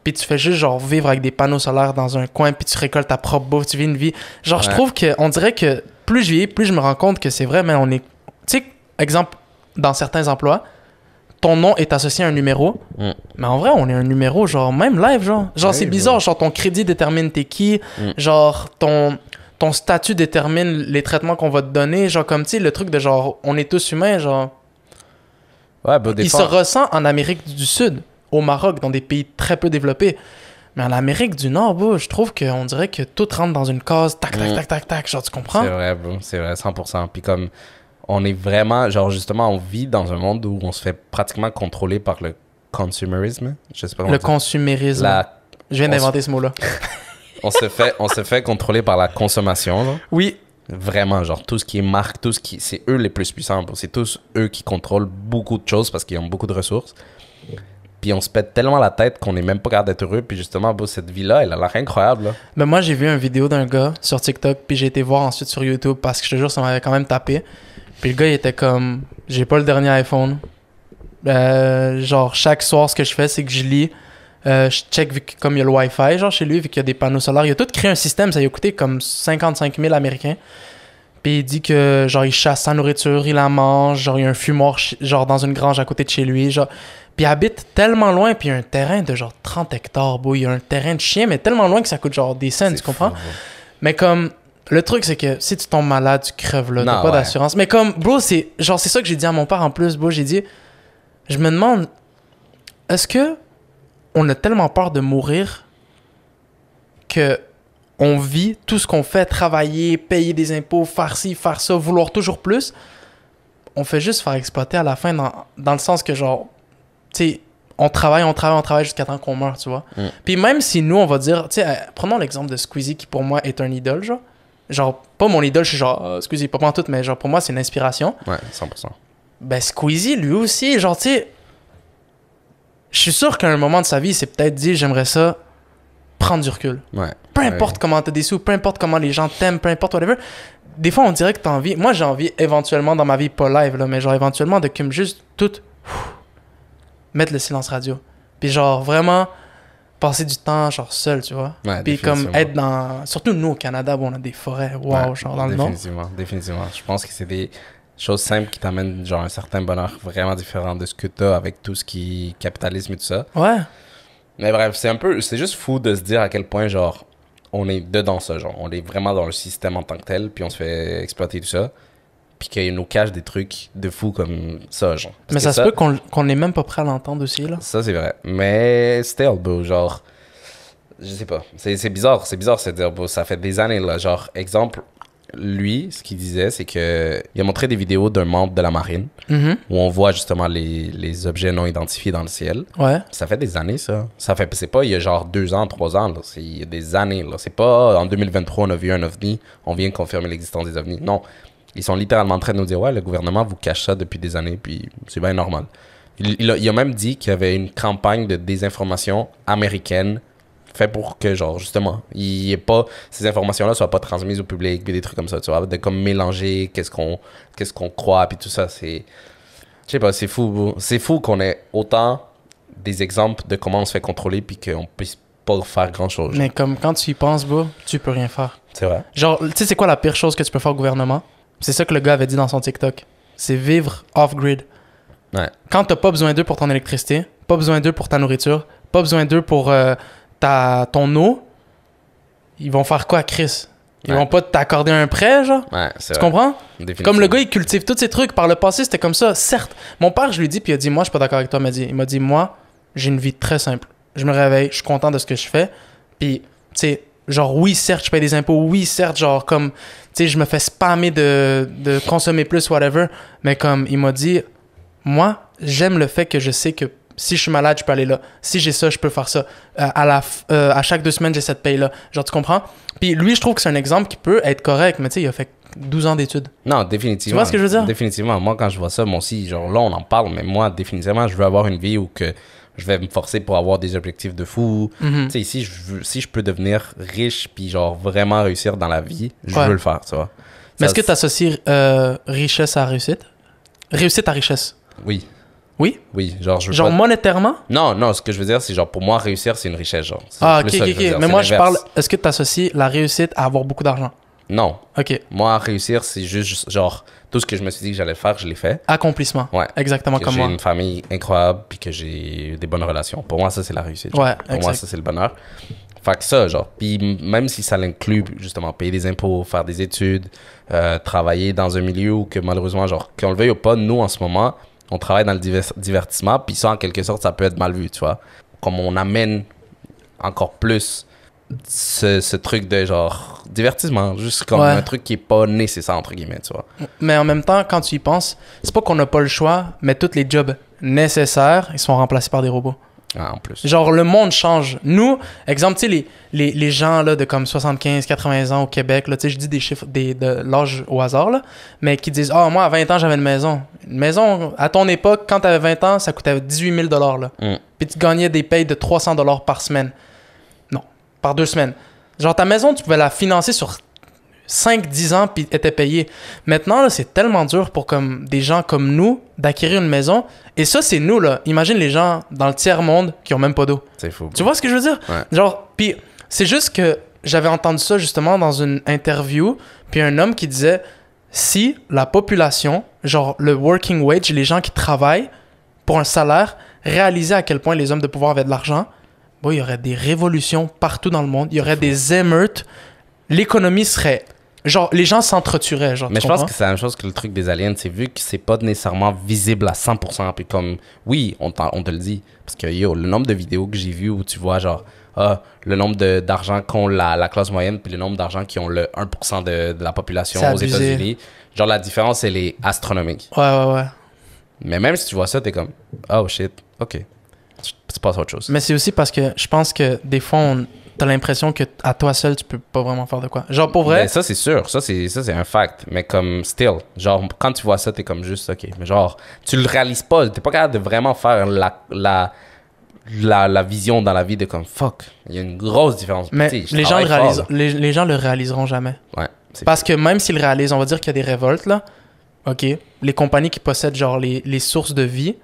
puis tu fais juste genre vivre avec des panneaux solaires dans un coin, puis tu récoltes ta propre bouffe, tu vis une vie. Genre, je trouve que on dirait que plus je vieillis, plus je me rends compte que c'est vrai, mais on est. Tu sais, exemple, dans certains emplois, ton nom est associé à un numéro. Mm. Mais en vrai, on est un numéro, genre, même live, genre. Genre, c'est bizarre, genre, ton crédit détermine t'es qui, mm. genre, ton, ton statut détermine les traitements qu'on va te donner, genre, comme, tu sais, le truc de genre, on est tous humains, genre. Ouais, bah, Il se ressent en Amérique du Sud, au Maroc, dans des pays très peu développés. Mais en Amérique du Nord, je trouve qu'on dirait que tout rentre dans une case, tac, tac, mm. tac, tac, tac, genre, tu comprends? C'est vrai, c'est vrai, 100%. Puis comme on est vraiment, genre justement, on vit dans un monde où on se fait pratiquement contrôler par le consumerisme. Je sais pas Le consumérisme. Je viens d'inventer ce mot-là. [laughs] on se fait, on se fait contrôler par la consommation. Oui. Vraiment, genre tout ce qui est marque, tout ce qui, c'est eux les plus puissants. C'est tous eux qui contrôlent beaucoup de choses parce qu'ils ont beaucoup de ressources. Puis on se pète tellement la tête qu'on n'est même pas capable d'être heureux. Puis justement, cette vie-là, elle a l'air incroyable. Mais ben, moi, j'ai vu une vidéo d'un gars sur TikTok, puis j'ai été voir ensuite sur YouTube parce que je te jure, ça m'avait quand même tapé. Puis le gars, il était comme, j'ai pas le dernier iPhone. Euh, genre, chaque soir, ce que je fais, c'est que je lis. Euh, je check comme il y a le Wi-Fi, genre chez lui, vu qu'il y a des panneaux solaires. Il a tout créé un système, ça lui a coûté comme 55 000 américains. Puis il dit que, genre, il chasse sa nourriture, il la mange, genre, il y a un fumoir, genre, dans une grange à côté de chez lui, genre. Puis il habite tellement loin, puis il y a un terrain de genre 30 hectares, beau. Il y a un terrain de chien, mais tellement loin que ça coûte genre des cents, tu comprends? Mais comme, le truc, c'est que si tu tombes malade, tu crèves, là. T'as pas d'assurance. Mais comme, bro, c'est genre, c'est ça que j'ai dit à mon père en plus, bro. J'ai dit, je me demande, est-ce que on a tellement peur de mourir que on vit tout ce qu'on fait, travailler, payer des impôts, faire ci, faire ça, vouloir toujours plus. On fait juste faire exploiter à la fin dans, le sens que, genre, tu sais, on travaille, on travaille, on travaille jusqu'à temps qu'on meurt, tu vois. Mm. Puis même si nous, on va dire, tu sais, euh, prenons l'exemple de Squeezie qui pour moi est un idole, genre genre, pas mon idole, je suis genre, euh, excusez, pas en tout, mais genre, pour moi, c'est une inspiration. Ouais, 100%. Ben, Squeezie, lui aussi, genre, tu sais, je suis sûr qu'à un moment de sa vie, c'est peut-être dit, j'aimerais ça prendre du recul. Ouais. Peu importe comment t'as des sous, peu importe comment les gens t'aiment, peu importe whatever. Des fois, on dirait que t'as envie. Moi, j'ai envie éventuellement dans ma vie, pas live, là, mais genre éventuellement de cum juste tout. mettre le silence radio. Puis genre vraiment passer du temps genre seul tu vois puis comme être dans surtout nous au Canada où on a des forêts waouh wow, genre dans le nord définitivement définitivement je pense que c'est des choses simples qui t'amènent genre un certain bonheur vraiment différent de ce que t'as avec tout ce qui capitalisme et tout ça ouais mais bref c'est un peu c'est juste fou de se dire à quel point genre on est dedans ça genre on est vraiment dans le système en tant que tel puis on se fait exploiter tout ça puis qu'il nous cache des trucs de fou comme ça, genre. mais ça, se peut qu'on n'est même pas prêt à l'entendre aussi, là. Ça, c'est vrai. Mais c'était beau, genre. Je sais pas. C'est bizarre, c'est bizarre, c'est dire beau. Ça fait des années, là. Genre, exemple, lui, ce qu'il disait, c'est que il a montré des vidéos d'un membre de la marine mm-hmm. où on voit justement les, les, objets non identifiés dans le ciel. Ouais. Ça fait des années, ça. Ça fait, c'est pas il y a genre deux ans, trois ans, là. C'est il y a des années, là. C'est pas en 2023, on a vu un ovni, on vient confirmer l'existence des ovnis. Non. Ils sont littéralement en train de nous dire Ouais, le gouvernement vous cache ça depuis des années, puis c'est bien normal. Il, a, même dit qu'il y avait une campagne de désinformation américaine fait pour que, genre, justement, il y pas, ces informations-là soient pas transmises au public, puis des trucs comme ça, tu vois, de comme mélanger qu'est-ce qu'on qu'est-ce qu'on croit, puis tout ça. C'est. Je sais pas, c'est fou. C'est fou qu'on ait autant des exemples de comment on se fait contrôler, puis qu'on puisse pas faire grand chose. Mais comme quand tu y penses, tu tu peux rien faire. C'est vrai. Genre, tu sais, c'est quoi la pire chose que tu peux faire au gouvernement? C'est ça que le gars avait dit dans son TikTok. C'est vivre off-grid. Quand t'as pas besoin d'eux pour ton électricité, pas besoin d'eux pour ta nourriture, pas besoin d'eux pour euh, ta, ton eau, ils vont faire quoi, Chris? Ils vont pas t'accorder un prêt, genre. Ouais, tu comprends? Comme le gars, il cultive tous ces trucs. Par le passé, c'était comme ça. Certes, mon père, je lui dis, puis il a dit, moi, je suis pas d'accord avec toi. Il m'a dit, il m'a dit moi, j'ai une vie très simple. Je me réveille, je suis content de ce que je fais. Puis, tu sais, genre oui certes je paye des impôts oui certes genre comme tu sais je me fais spammer de, de consommer plus whatever mais comme il m'a dit moi j'aime le fait que je sais que si je suis malade je peux aller là si j'ai ça je peux faire ça euh, à la euh, à chaque deux semaines j'ai cette paye là genre tu comprends puis lui je trouve que c'est un exemple qui peut être correct mais tu sais il a fait 12 ans d'études. Non, définitivement. Tu vois ce que je veux dire? Définitivement. Moi, quand je vois ça, moi aussi, genre là, on en parle, mais moi, définitivement, je veux avoir une vie où que je vais me forcer pour avoir des objectifs de fou. Mhm. Tu sais, si je, si je peux devenir riche puis genre vraiment réussir dans la vie, je veux le faire, tu vois. Mais est-ce que tu associes euh, richesse à réussite Réussite à richesse Oui. Oui Oui, genre je Genre monétairement Non, non, ce que je veux dire, c'est genre pour moi, réussir, c'est une richesse, genre. Ah, ok, ok, ok. Mais moi, je parle, est-ce que tu associes la réussite à avoir beaucoup d'argent non. OK. Moi, réussir, c'est juste genre tout ce que je me suis dit que j'allais faire, je l'ai fait. Accomplissement. Ouais. Exactement comme moi. J'ai une famille incroyable puis que j'ai des bonnes relations. Pour moi, ça, c'est la réussite. Ouais, Pour moi, ça, c'est le bonheur. Fait que ça, genre. Puis même si ça l'inclut, justement, payer des impôts, faire des études, euh, travailler dans un milieu où que malheureusement, genre, qu'on le veuille ou pas, nous, en ce moment, on travaille dans le divertissement, puis ça, en quelque sorte, ça peut être mal vu, tu vois. Comme on amène encore plus ce, ce, truc de genre divertissement, juste comme un truc qui est pas nécessaire entre guillemets, tu vois. Mais en même temps, quand tu y penses, c'est pas qu'on n'a pas le choix, mais tous les jobs nécessaires, ils sont remplacés par des robots. Ah, en plus. Genre le monde change. Nous, exemple, tu sais les, gens là de comme 75, 80 ans au Québec, tu je dis des chiffres des, de l'âge au hasard mais qui disent oh, moi à 20 ans, j'avais une maison." Une maison à ton époque quand t'avais 20 ans, ça coûtait 18 000 dollars là. Mm. Puis tu gagnais des payes de 300 dollars par semaine par deux semaines. Genre, ta maison, tu pouvais la financer sur 5-10 ans puis était payé. Maintenant, c'est tellement dur pour comme des gens comme nous d'acquérir une maison. Et ça, c'est nous, là. Imagine les gens dans le tiers-monde qui ont même pas d'eau. C'est fou. Tu vois ce que je veux dire? Genre, puis c'est juste que j'avais entendu ça justement dans une interview, puis un homme qui disait si la population, genre le working wage, les gens qui travaillent pour un salaire, réalisaient à quel point les hommes de pouvoir avaient de l'argent, bon, il y aurait des révolutions partout dans le monde, il y aurait des émeutes, l'économie serait Genre, les gens s'entretueraient. Genre, Mais je pense que c'est la même chose que le truc des aliens. C'est vu que c'est pas nécessairement visible à 100%. Puis comme, oui, on, on te le dit. Parce que yo, le nombre de vidéos que j'ai vues où tu vois, genre, ah, le nombre d'argent qu'ont la, la, classe moyenne, puis le nombre d'argent qui ont le 1% de, de, la population aux États-Unis. Genre, la différence, elle est astronomique. Ouais, ouais, ouais. Mais même si tu vois ça, t'es comme, oh shit, ok tu passes à autre chose. Mais c'est aussi parce que je pense que des fois, on, t'as l'impression que à toi seul tu peux pas vraiment faire de quoi genre pour vrai mais ben, ça c'est sûr ça c'est ça c'est un fact mais comme still genre quand tu vois ça t'es comme juste ok mais genre tu le réalises pas t'es pas capable de vraiment faire la la la, la vision dans la vie de comme fuck il y a une grosse différence mais les gens le les, gens le réaliseront jamais ouais parce que même s'ils réalisent on va dire qu'il y a des révoltes là ok les compagnies qui possèdent genre les, les sources de vie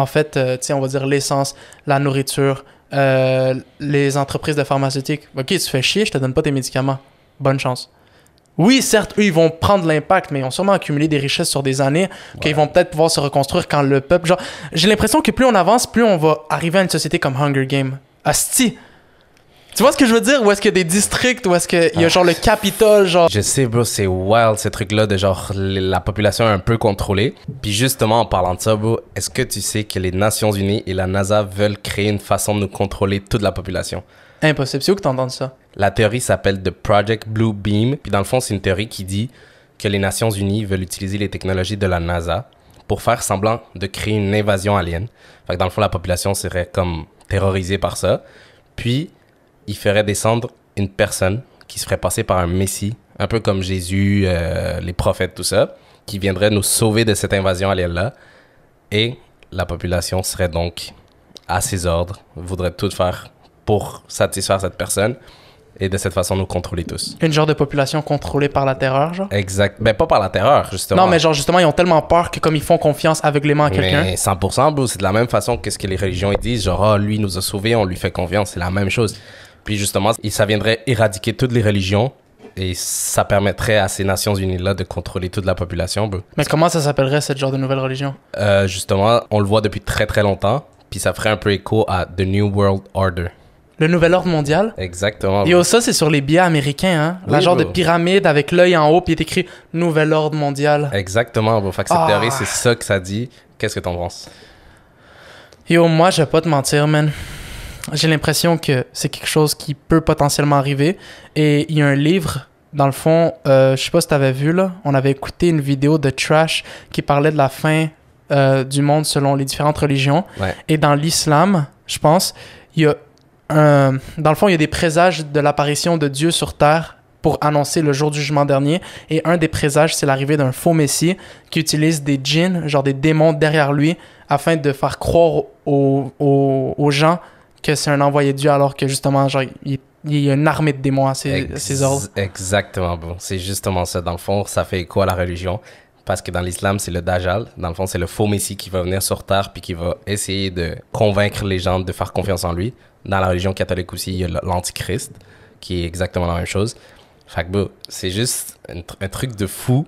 en fait, euh, tiens, on va dire l'essence, la nourriture, euh, les entreprises de pharmaceutiques. Ok, tu fais chier, je te donne pas tes médicaments. Bonne chance. Oui, certes, eux, ils vont prendre l'impact, mais ils ont sûrement accumulé des richesses sur des années qu'ils vont peut-être pouvoir se reconstruire quand le peuple. j'ai l'impression que plus on avance, plus on va arriver à une société comme Hunger Game. Asti! Tu vois ce que je veux dire? Ou est-ce qu'il y a des districts? Ou est-ce qu'il y a genre le capital Genre... Je sais, bro, c'est wild ce truc là de genre la population un peu contrôlée. Puis justement, en parlant de ça, bro, est-ce que tu sais que les Nations Unies et la NASA veulent créer une façon de nous contrôler toute la population? Impossible. C'est où que t'entends ça? La théorie s'appelle The Project Blue Beam. Puis dans le fond, c'est une théorie qui dit que les Nations Unies veulent utiliser les technologies de la NASA pour faire semblant de créer une invasion alien. Fait que dans le fond, la population serait comme terrorisée par ça. Puis il ferait descendre une personne qui se ferait passer par un Messie, un peu comme Jésus, euh, les prophètes, tout ça, qui viendrait nous sauver de cette invasion alien-là. Et la population serait donc à ses ordres, voudrait tout faire pour satisfaire cette personne et de cette façon nous contrôler tous. Une genre de population contrôlée par la terreur, genre Exact. Mais ben, pas par la terreur, justement. Non, mais genre, justement, ils ont tellement peur que comme ils font confiance aveuglément à quelqu'un. 100%, c'est de la même façon que ce que les religions disent, genre, oh, lui nous a sauvés, on lui fait confiance, c'est la même chose. Puis justement, ça viendrait éradiquer toutes les religions et ça permettrait à ces Nations Unies-là de contrôler toute la population. Mais comment ça s'appellerait, ce genre de nouvelle religion euh, Justement, on le voit depuis très très longtemps, puis ça ferait un peu écho à The New World Order. Le nouvel ordre mondial. Exactement. Et ça, c'est sur les billets américains, hein. la genre de pyramide avec l'œil en haut, puis il est écrit Nouvel ordre mondial. Exactement, bro. Fait que cette ah. théorie, c'est ça que ça dit. Qu'est-ce que t'en penses? Yo, moi, je vais pas te mentir, man j'ai l'impression que c'est quelque chose qui peut potentiellement arriver. Et il y a un livre, dans le fond, euh, je sais pas si t'avais vu là, on avait écouté une vidéo de Trash qui parlait de la fin euh, du monde selon les différentes religions. Et dans l'islam, je pense, il y a dans le fond, il y a des présages de l'apparition de Dieu sur Terre pour annoncer le jour du jugement dernier. Et un des présages, c'est l'arrivée d'un faux messie qui utilise des djinns, genre des démons derrière lui, afin de faire croire aux, aux, aux gens que c'est un envoyé de Dieu alors que justement, il, y a une armée de démons à ses, ordres. Exactement, bon. C'est justement ça. Dans le fond, ça fait écho à la religion. Parce que dans l'islam, c'est le Dajjal. Dans le fond, c'est le faux Messie qui va venir sur Terre puis qui va essayer de convaincre les gens de faire confiance en lui. Dans la religion catholique aussi, il y a l'Antichrist qui est exactement la même chose. Fait c'est juste un, truc de fou.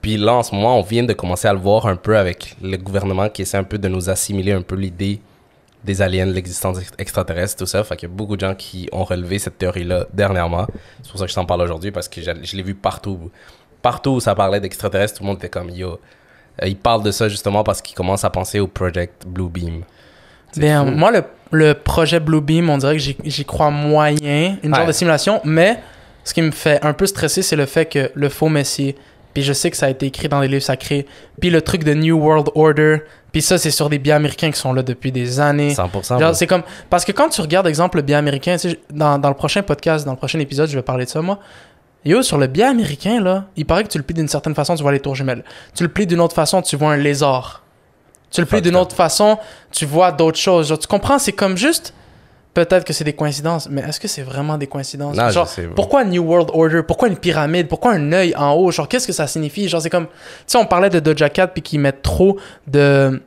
Puis là, en ce moment, on vient de commencer à le voir un peu avec le gouvernement qui essaie un peu de nous assimiler un peu l'idée des aliens, l'existence extraterrestre, tout ça. Fait qu'il y a beaucoup de gens qui ont relevé cette théorie-là dernièrement. C'est pour ça que je t'en parle aujourd'hui parce que je l'ai vu partout. Partout où ça parlait d'extraterrestres, tout le monde était comme yo. Euh, ils parlent de ça justement parce qu'ils commencent à penser au Project Blue Beam. Bien, moi, le, projet Blue Beam, on dirait que j'y crois moyen, une genre de simulation, mais ce qui me fait un peu stresser, c'est le fait que le faux Messie, puis je sais que ça a été écrit dans des livres sacrés, puis le truc de New World Order, puis ça, c'est sur des biens américains qui sont là depuis des années. C'est comme... Parce que quand tu regardes, exemple, le bien américain, dans, le prochain podcast, dans le prochain épisode, je vais parler de ça, moi. Yo, sur le bien américain, là, il paraît que tu le plies d'une certaine façon, tu vois les tours jumelles. Tu le plies d'une autre façon, tu vois un lézard. Tu le plies d'une autre façon, tu vois d'autres choses. tu comprends? C'est comme juste peut-être que c'est des coïncidences, mais est-ce que c'est vraiment des coïncidences? genre, pourquoi New World Order? Pourquoi une pyramide? Pourquoi un œil en haut? Genre, qu'est-ce que ça signifie? Genre, c'est comme, tu sais, on parlait de Doja Cat puis qu'ils mettent trop de,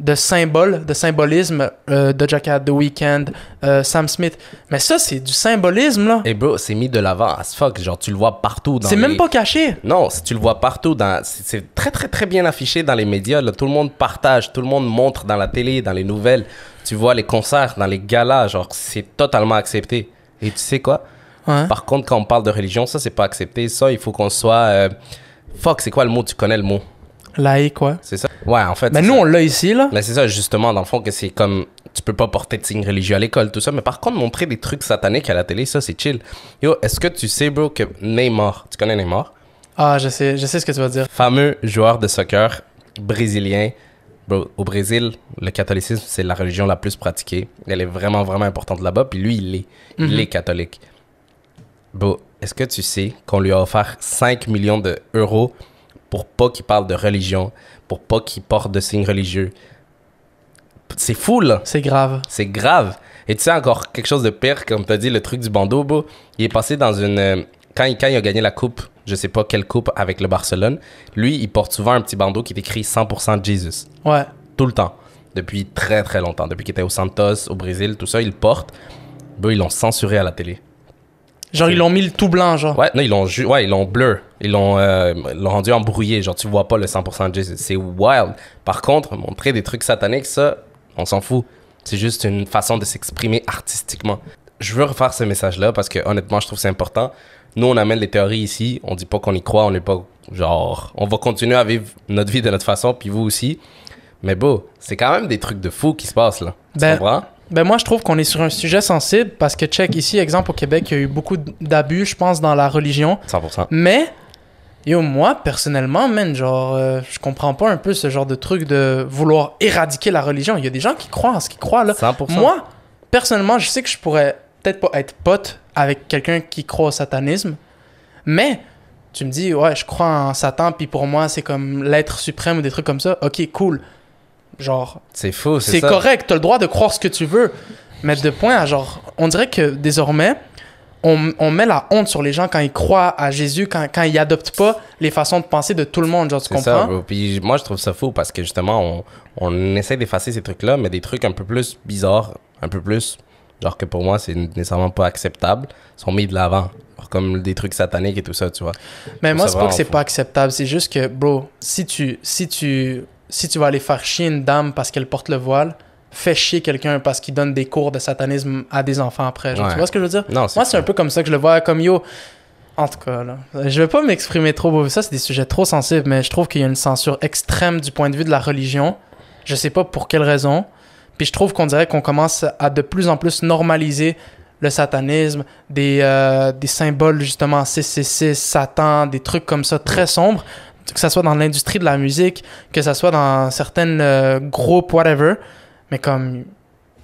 de symboles, de symbolisme euh, de Jack The Weeknd, euh, Sam Smith. Mais ça, c'est du symbolisme, là. Et eh, bro, c'est mis de l'avant as fuck. Genre, tu le vois partout C'est même pas caché. Non, tu le vois partout. Dans... C'est très, très, très bien affiché dans les médias. Tout le monde partage, tout le monde montre dans la télé, dans les nouvelles. Tu vois les concerts, dans les galas. Genre, c'est totalement accepté. Et tu sais quoi? Ouais. Par contre, quand on parle de religion, ça, c'est pas accepté. Ça, il faut qu'on soit... Euh, fuck, c'est quoi le mot? Tu connais le mot. La quoi. C'est ça. Ouais, en fait. Mais nous, on l'a ici, là. Mais c'est ça, justement, dans le fond, que c'est comme. Tu peux pas porter de signe religieux à l'école, tout ça. Mais par contre, montrer des trucs sataniques à la télé, ça, c'est chill. Yo, est-ce que tu sais, bro, que Neymar, tu connais Neymar? Ah, je sais, je sais ce que tu vas dire. Fameux joueur de soccer brésilien. Bro, au Brésil, le catholicisme, c'est la religion la plus pratiquée. Elle est vraiment, vraiment importante là-bas. Puis lui, il est. Il mhm. est catholique. Bro, est-ce que tu sais qu'on lui a offert 5 millions d'euros pour pas qu'il parle de religion, pour pas qu'il porte de signes religieux. C'est fou, là. C'est grave. C'est grave. Et tu sais, encore quelque chose de pire, comme tu as dit, le truc du bandeau, il est passé dans une. Euh, quand il, a gagné la coupe, je sais pas quelle coupe avec le Barcelone, lui, il porte souvent un petit bandeau qui est écrit 100% Jesus. Ouais. Tout le temps. Depuis très, très longtemps. Depuis qu'il était au Santos, au Brésil, tout ça, il porte. Bro, ils l'ont censuré à la télé. Genre, ils l'ont mis le tout blanc, genre. Ouais, non, ils l'ont ouais, ils l'ont bleu. Ils l'ont euh, rendu embrouillé. Genre, tu vois pas le 100% de Jesus. C'est wild. Par contre, montrer des trucs sataniques, ça, on s'en fout. C'est juste une façon de s'exprimer artistiquement. Je veux refaire ce message-là parce que, honnêtement, je trouve c'est important. Nous, on amène les théories ici. On dit pas qu'on y croit. On n'est pas genre. On va continuer à vivre notre vie de notre façon, puis vous aussi. Mais bon, c'est quand même des trucs de fou qui se passent, là. Tu ben, comprends? Ben moi, je trouve qu'on est sur un sujet sensible parce que, check, ici, exemple, au Québec, il y a eu beaucoup d'abus, je pense, dans la religion. 100%. Mais, yo, moi, personnellement, man, genre, euh, je comprends pas un peu ce genre de truc de vouloir éradiquer la religion. Il y a des gens qui croient en ce qu'ils croient, là. 100%. Moi, personnellement, je sais que je pourrais peut-être pas être pote avec quelqu'un qui croit au satanisme, mais tu me dis, ouais, je crois en Satan, puis pour moi, c'est comme l'être suprême ou des trucs comme ça. Ok, cool. Genre. C'est faux, c'est correct, t'as le droit de croire ce que tu veux. mettre de point à genre. On dirait que désormais, on, met la honte sur les gens quand ils croient à Jésus, quand, quand ils adoptent pas les façons de penser de tout le monde, genre, tu comprends? Puis moi, je trouve ça fou parce que justement, on, on essaie d'effacer ces trucs-là, mais des trucs un peu plus bizarres, un peu plus, genre que pour moi, c'est nécessairement pas acceptable, sont mis de l'avant. Comme des trucs sataniques et tout ça, tu vois. Mais moi, c'est pas que c'est pas acceptable, c'est juste que, bro, si tu, si tu si tu vas aller faire chier une dame parce qu'elle porte le voile, fais chier quelqu'un parce qu'il donne des cours de satanisme à des enfants après. Tu vois ce que je veux dire? Moi, c'est un peu comme ça que je le vois, comme yo. En tout cas, là, je vais pas m'exprimer trop, ça c'est des sujets trop sensibles, mais je trouve qu'il y a une censure extrême du point de vue de la religion. Je sais pas pour quelle raison. Puis je trouve qu'on dirait qu'on commence à de plus en plus normaliser le satanisme, des, euh, des symboles justement 666, Satan, des trucs comme ça très sombres, que ça soit dans l'industrie de la musique, que ça soit dans certaines euh, groupes, whatever. Mais comme,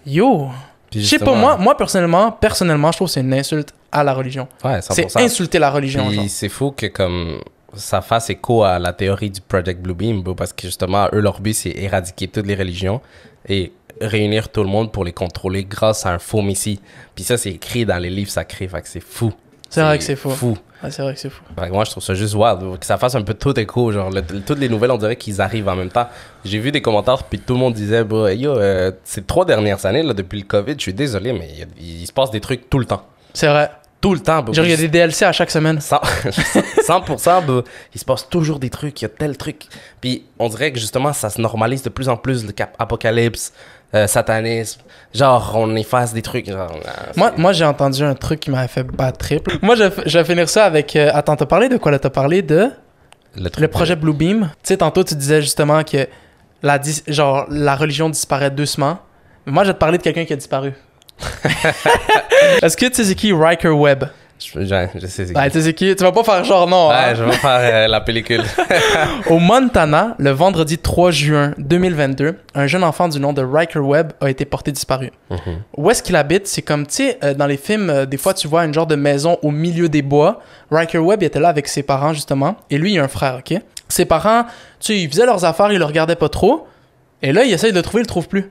yo. Je sais pas, moi, moi personnellement, personnellement, je trouve que c'est une insulte à la religion. Ouais, c'est insulter la religion. c'est fou que comme ça fasse écho à la théorie du Project Bluebeam, parce que justement, eux, leur but, c'est éradiquer toutes les religions et réunir tout le monde pour les contrôler grâce à un faux messie. Puis ça, c'est écrit dans les livres sacrés, fait que c'est fou. C'est vrai que c'est fou. fou. Ah, c'est vrai que c'est fou. moi, je trouve ça juste wild. Que ça fasse un peu tout écho. Genre, toutes les nouvelles, on dirait qu'ils arrivent en même temps. J'ai vu des commentaires, puis tout le monde disait Bro, yo, euh, ces trois dernières années, là, depuis le COVID, je suis désolé, mais il, se passe des trucs tout le temps. C'est vrai. Tout le temps, Genre, il y a des DLC à chaque semaine. 100%, 100% [laughs] bro. Il se passe toujours des trucs, il y a tel truc. Puis on dirait que justement, ça se normalise de plus en plus, le cap apocalypse, euh, satanisme. Genre, on efface des trucs. Genre, moi, moi j'ai entendu un truc qui m'avait fait battre triple. Moi, je, vais finir ça avec. Euh, attends, t'as parlé de quoi là T'as parlé de. Le, le projet Blue Bluebeam. Tu sais, tantôt, tu disais justement que la, genre, la religion disparaît doucement. Mais moi, je vais te parler de quelqu'un qui a disparu. [laughs] Est-ce que tu sais qui Riker Webb je, sais ben, tu vas pas faire genre non. Ouais, hein? je vais faire euh, la pellicule. [laughs] Au Montana, le vendredi 3 juin 2022, un jeune enfant du nom de Riker Webb a été porté disparu. Mm-hmm. Où est-ce qu'il habite? C'est comme, tu sais, euh, dans les films, euh, des fois, tu vois une genre de maison au milieu des bois. Riker Webb était là avec ses parents, justement. Et lui, il a un frère, OK? Ses parents, tu sais, ils faisaient leurs affaires, ils le regardaient pas trop. Et là, il essaye de le trouver, il le trouve plus.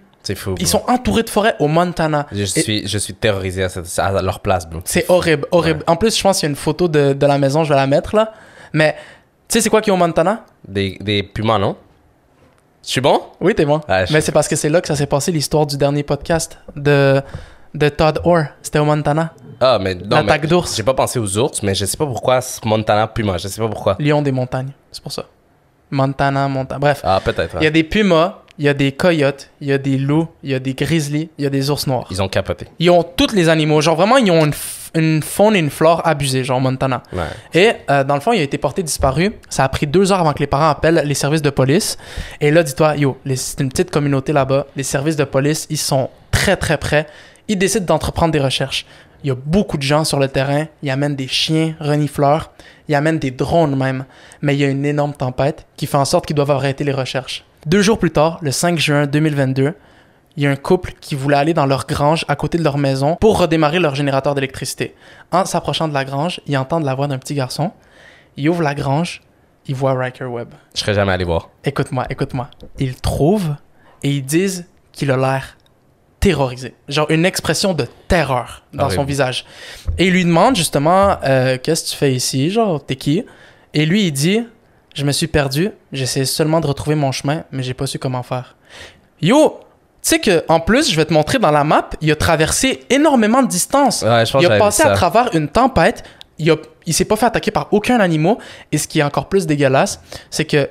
Ils sont entourés de forêts au Montana. Je suis, je suis terrorisé à, leur place, C'est horrible, horrible. En plus, je pense qu'il y a une photo de, la maison, je vais la mettre là. Mais tu sais, c'est quoi qui a au Montana Des, des pumas, non Je suis bon Oui, t'es bon. Mais c'est parce que c'est là que ça s'est passé l'histoire du dernier podcast de de Todd Orr. C'était au Montana. Ah, mais L'attaque d'ours. J'ai pas pensé aux ours, mais je sais pas pourquoi Montana Puma. Je sais pas pourquoi. Lion des montagnes. C'est pour ça. Montana, Montana. Bref. Ah, peut-être. Il y a des pumas il y a des coyotes, il y a des loups, il y a des grizzlies, il y a des ours noirs. Ils ont capoté. Ils ont tous les animaux. Genre, vraiment, ils ont une, une faune et une flore abusées, genre Montana. Et euh, dans le fond, il a été porté disparu. Ça a pris deux heures avant que les parents appellent les services de police. Et là, dis-toi, yo, c'est une petite communauté là-bas. Les services de police, ils sont très, très prêts. Ils décident d'entreprendre des recherches. Il y a beaucoup de gens sur le terrain. Ils amènent des chiens renifleurs. Ils amènent des drones même. Mais il y a une énorme tempête qui fait en sorte qu'ils doivent arrêter les recherches. Deux jours plus tard, le 5 juin 2022, il y a un couple qui voulait aller dans leur grange à côté de leur maison pour redémarrer leur générateur d'électricité. En s'approchant de la grange, ils entendent la voix d'un petit garçon. Ils ouvrent la grange, ils voient Riker Webb. Je serais jamais allé voir. Écoute-moi, écoute-moi. Ils le trouvent et ils disent qu'il a l'air terrorisé. Genre une expression de terreur dans son visage. Et ils lui demande justement euh, Qu'est-ce que tu fais ici Genre, t'es qui Et lui, il dit je me suis perdu, J'essaie seulement de retrouver mon chemin, mais j'ai pas su comment faire. Yo, tu sais que en plus, je vais te montrer dans la map, il a traversé énormément de distance. il a passé à travers une tempête. Il, s'est pas fait attaquer par aucun animal. Et ce qui est encore plus dégueulasse, c'est que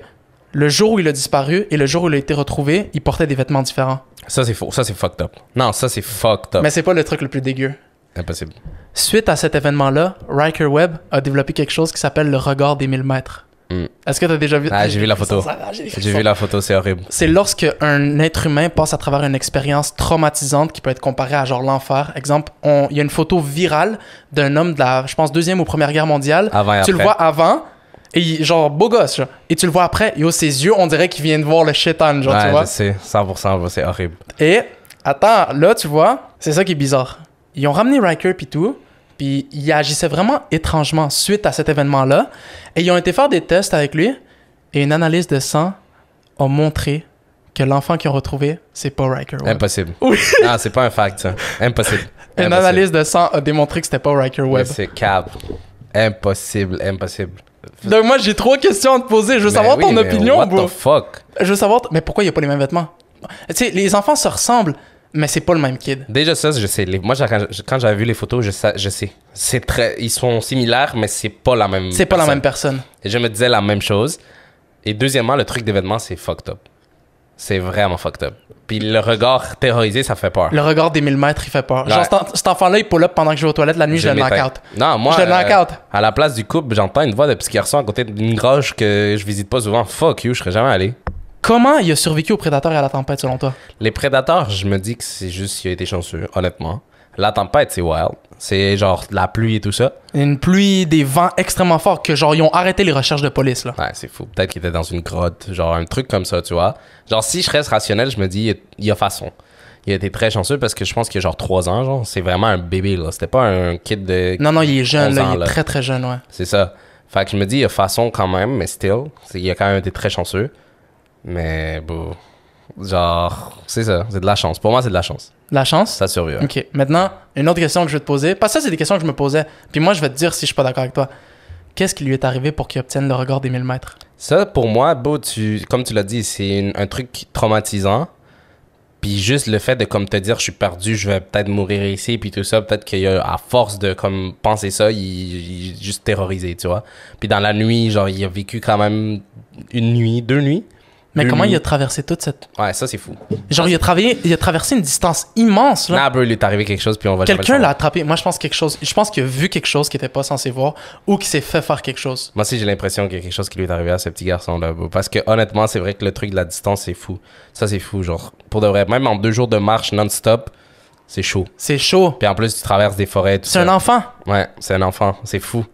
le jour où il a disparu et le jour où il a été retrouvé, il portait des vêtements différents. Ça c'est faux, ça c'est fucked up. Non, ça c'est fucked up. Mais c'est pas le truc le plus dégueu. Impossible. Suite à cet événement-là, Riker Webb a développé quelque chose qui s'appelle le regard des 1000 mètres. Mm. Est-ce que tu as déjà vu Ah, j'ai vu la photo. J'ai vu la photo, c'est horrible. C'est lorsque un être humain passe à travers une expérience traumatisante qui peut être comparée à genre l'enfer. Exemple, il y a une photo virale d'un homme de la, je pense, deuxième ou première guerre mondiale. Avant et tu le vois avant. Et genre, beau gosse, Et tu le vois après, yo, oh, ses yeux, on dirait qu'il vient de voir le shaitan, genre, tu vois. c'est 100%, c'est horrible. Et, attends, là, tu vois, c'est ça qui est bizarre. Ils ont ramené Riker et tout, puis il agissait vraiment étrangement suite à cet événement-là. Et ils ont été faire des tests avec lui. Et une analyse de sang a montré que l'enfant qu'ils ont retrouvé, c'est pas Riker Webb. Impossible. Non, ah, c'est pas un fact, ça. Impossible. Une analyse de sang a démontré que c'était pas Riker Webb. C'est cap. Impossible, impossible. Donc moi, j'ai trois questions à te poser. Je veux savoir ton opinion, what the fuck? Je veux savoir... Mais pourquoi il y a pas les mêmes vêtements? Tu sais, les enfants se ressemblent. Mais c'est pas le même kid. Déjà ça, je sais. moi, quand j'avais vu les photos, je, sais je sais. C'est très, ils sont similaires, mais c'est pas la même. C'est pas la même personne. Et je me disais la même chose. Et deuxièmement, le truc d'événement, c'est fucked up. C'est vraiment fucked up. Puis le regard terrorisé, ça fait peur. Le regard des mille mètres, il fait peur. Genre, cet, enfant-là, il pull up pendant que je vais aux toilettes. La nuit, je, le knock out. Non, moi. Je le euh, À la place du couple, j'entends une voix de petit garçon à côté d'une groche que je visite pas souvent. Fuck you, je serais jamais allé. Comment il a survécu aux prédateurs et à la tempête, selon toi? Les prédateurs, je me dis que c'est juste qu'il a été chanceux, honnêtement. La tempête, c'est wild. C'est genre la pluie et tout ça. Une pluie, des vents extrêmement forts que genre ils ont arrêté les recherches de police là. Ouais, c'est fou. Peut-être qu'il était dans une grotte, genre un truc comme ça, tu vois. Genre si je reste rationnel, je me dis il y a façon. Il a été très chanceux parce que je pense qu'il a genre 3 ans, genre. C'est vraiment un bébé là. C'était pas un kid de. Non, non, il est jeune là. il est très très jeune, ouais. C'est ça. Fait que je me dis il y a façon quand même, mais still. Il a quand même été très chanceux. Mais bon, genre, c'est ça, c'est de la chance. Pour moi, c'est de la chance. La chance Ça survit. Ok. Maintenant, une autre question que je vais te poser. Parce que ça, c'est des questions que je me posais. Puis moi, je vais te dire si je suis pas d'accord avec toi. Qu'est-ce qui lui est arrivé pour qu'il obtienne le record des 1000 mètres Ça, pour moi, beau, tu, comme tu l'as dit, c'est un truc traumatisant. Puis juste le fait de comme te dire je suis perdu, je vais peut-être mourir ici, puis tout ça, peut-être qu'il a- à force de comme penser ça, il, il est juste terrorisé, tu vois. Puis dans la nuit, genre il a vécu quand même une nuit, deux nuits mais comment il a traversé toute cette. Ouais, ça, c'est fou. Genre, il a, travaillé, il a traversé une distance immense. Là. Nah, il est arrivé quelque chose, puis on va Quelqu'un l'a attrapé. Moi, je pense quelque chose. Je pense qu'il a vu quelque chose qu'il n'était pas censé voir ou qu'il s'est fait faire quelque chose. Moi aussi, j'ai l'impression qu'il y a quelque chose qui lui est arrivé à ce petit garçon-là, Parce que, honnêtement, c'est vrai que le truc de la distance, c'est fou. Ça, c'est fou, genre. Pour de vrai, même en deux jours de marche non-stop, c'est chaud. C'est chaud. Puis en plus, tu traverses des forêts. C'est un enfant. Ouais, c'est un enfant. C'est fou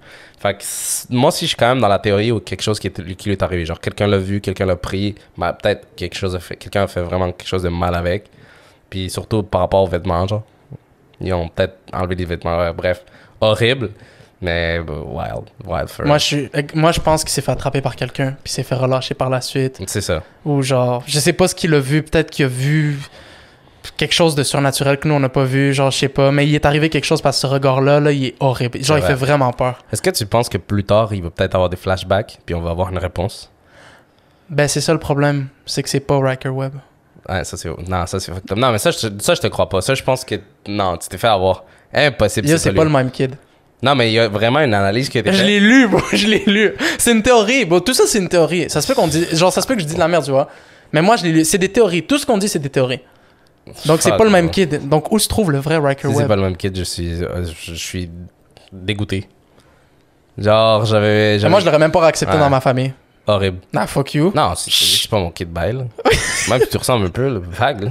moi si je suis quand même dans la théorie où quelque chose qui, est, qui lui est arrivé. Genre, quelqu'un l'a vu, quelqu'un l'a pris, bah, peut-être quelque chose a fait, quelqu'un a fait vraiment quelque chose de mal avec. Puis surtout par rapport aux vêtements, genre. Ils ont peut-être enlevé des vêtements. bref, horrible. Mais euh, wild, wild for moi je, moi, je pense qu'il s'est fait attraper par quelqu'un, puis s'est fait relâcher par la suite. C'est ça. Ou genre, je sais pas ce qu'il a vu, peut-être qu'il a vu quelque chose de surnaturel que nous on n'a pas vu, genre je sais pas, mais il est arrivé quelque chose parce que ce regard-là, là, il est horrible. Genre il fait vraiment peur. Est-ce que tu penses que plus tard il va peut-être avoir des flashbacks puis on va avoir une réponse? Ben c'est ça le problème, c'est que c'est pas Riker Webb. Ouais, ça c'est. Non, ça c'est Non, mais ça je, ça je te crois pas. Ça je pense que. Non, tu t'es fait avoir. Impossible. c'est pas le même kid. Non, mais il y a vraiment une analyse qui Je l'ai lu, je l'ai lu. C'est une théorie, bon Tout ça, c'est une théorie. Ça se peut qu'on dit. Genre, ça se peut que je dis de la merde, tu vois. Mais moi, je l'ai lu. C'est des théories. Tout ce qu'on dit, c'est des théories. Donc c'est pas le même kid. Donc où se trouve le vrai Riker C'est pas le même kid. Je suis, je suis dégoûté. Genre j'avais. Moi je l'aurais même pas accepté dans ma famille. Horrible. Nah, fuck you. Non, c'est pas mon kid bail. [laughs] même si tu ressembles un peu le vague.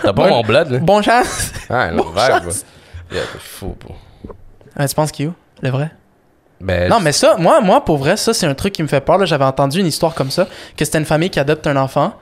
T'as pas bon, mon blood. Bon chance. Ah, [laughs] non. bon vague. Yeah, fou. bon tu penses ou le vrai ben, non, mais ça, moi, moi, pour vrai, ça, c'est un truc qui me fait peur. J'avais entendu une histoire comme ça, que c'était une famille qui adopte un enfant.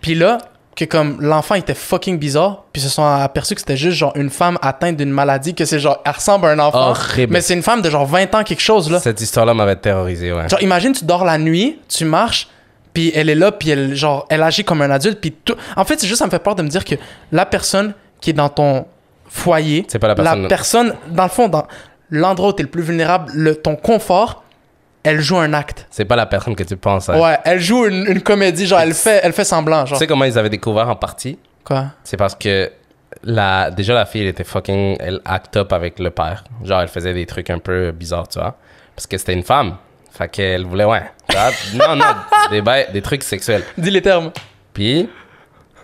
Puis là, que comme l'enfant était fucking bizarre, puis se sont aperçus que c'était juste genre une femme atteinte d'une maladie, que c'est genre, elle ressemble à un enfant. Mais c'est une femme de genre 20 ans, quelque chose, là. Cette histoire-là m'avait terrorisé, ouais. Genre, imagine, tu dors la nuit, tu marches, puis elle est là, puis elle, genre, elle agit comme un adulte, puis tout. En fait, c'est juste, ça me fait peur de me dire que la personne qui est dans ton foyer, c'est pas la personne. La dans le fond, dans l'endroit où t'es le plus vulnérable, le, ton confort, elle joue un acte. C'est pas la personne que tu penses. Hein. Ouais, elle joue une, comédie, genre elle fait, elle fait semblant. Tu sais comment ils avaient découvert en partie Quoi C'est parce que la, déjà la fille, elle était fucking, elle act up avec le père. Genre elle faisait des trucs un peu bizarres, tu vois. Parce que c'était une femme. Fait qu'elle voulait, ouais. [laughs] non, non, des, des trucs sexuels. Dis les termes. Puis,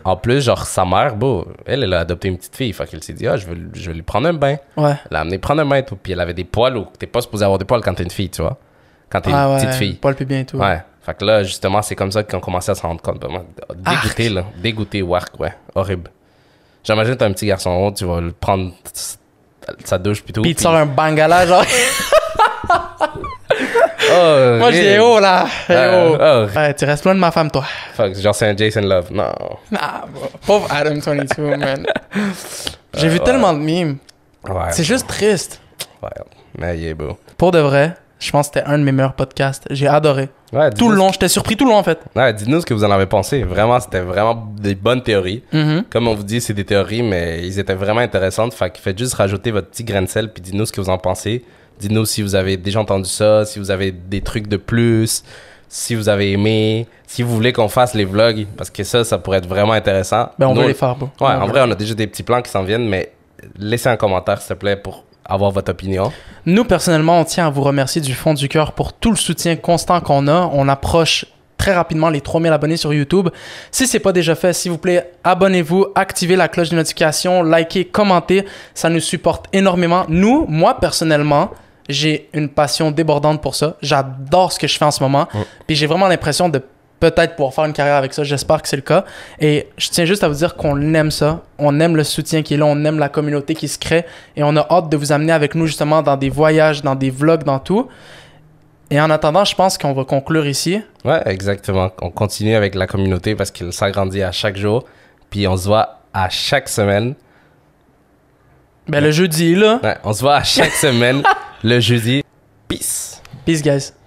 en plus, genre, sa mère, beau, elle, elle a adopté une petite fille. Fait qu'elle s'est dit, ah, je vais, je lui prendre un bain. Ouais. Elle prendre un bain et tout. Puis elle avait des poils où t'es pas supposé avoir des poils quand t'es une fille, tu vois quand t'es ah, petite fille. Paul plus bien tout. Ouais. Fait que là, justement, c'est comme ça ont commencé à se rendre compte. Ben, ah. Dégoûté, là. Dégoûté, work, ouais. Horrible. J'imagine t'as un petit garçon, tu vas le prendre sa douche plutôt. Puis, il tu sort un bangala, genre. [laughs] Oh, [laughs] moi, j'ai dis, oh là, oh. tu restes loin de ma femme, toi. Fuck, genre, c'est un Jason Love. Non. bro. pauvre Adam 22, [laughs] man. J'ai vu tellement de mimes. Ouais. C'est juste triste. Ouais, mais il est beau. Pour de vrai, je pense que c'était un de mes meilleurs podcasts. J'ai adoré. tout le long, j'étais surpris tout le long en fait. Ouais, dites-nous ce que vous en avez pensé. Vraiment, c'était vraiment des bonnes théories. Mm-hmm. Comme on vous dit, c'est des théories, mais ils étaient vraiment intéressantes. Fait faites juste rajouter votre petit grain de sel puis dites-nous ce que vous en pensez. Dites-nous si vous avez déjà entendu ça, si vous avez des trucs de plus, si vous avez aimé, si vous voulez qu'on fasse les vlogs, parce que ça, ça pourrait être vraiment intéressant. Ben, on doit les faire. Bon. Ouais, en vrai, on a déjà des petits plans qui s'en viennent, mais laissez un commentaire, s'il te plaît, pour avoir votre opinion. Nous, personnellement, on tient à vous remercier du fond du cœur pour tout le soutien constant qu'on a. On approche très rapidement les 3000 abonnés sur YouTube. Si c'est pas déjà fait, s'il vous plaît, abonnez-vous, activez la cloche de notification, likez, commentez. Ça nous supporte énormément. Nous, moi, personnellement, j'ai une passion débordante pour ça. J'adore ce que je fais en ce moment. Mm. Puis j'ai vraiment l'impression de peut-être pouvoir faire une carrière avec ça. J'espère que c'est le cas. Et je tiens juste à vous dire qu'on aime ça. On aime le soutien qui est là. On aime la communauté qui se crée. Et on a hâte de vous amener avec nous justement dans des voyages, dans des vlogs, dans tout. Et en attendant, je pense qu'on va conclure ici. Ouais, exactement. On continue avec la communauté parce qu'elle s'agrandit à chaque jour. Puis on se voit à chaque semaine. Ben, le jeudi, là. Ouais, on se voit à chaque [laughs] semaine, le jeudi. Peace. Peace, guys.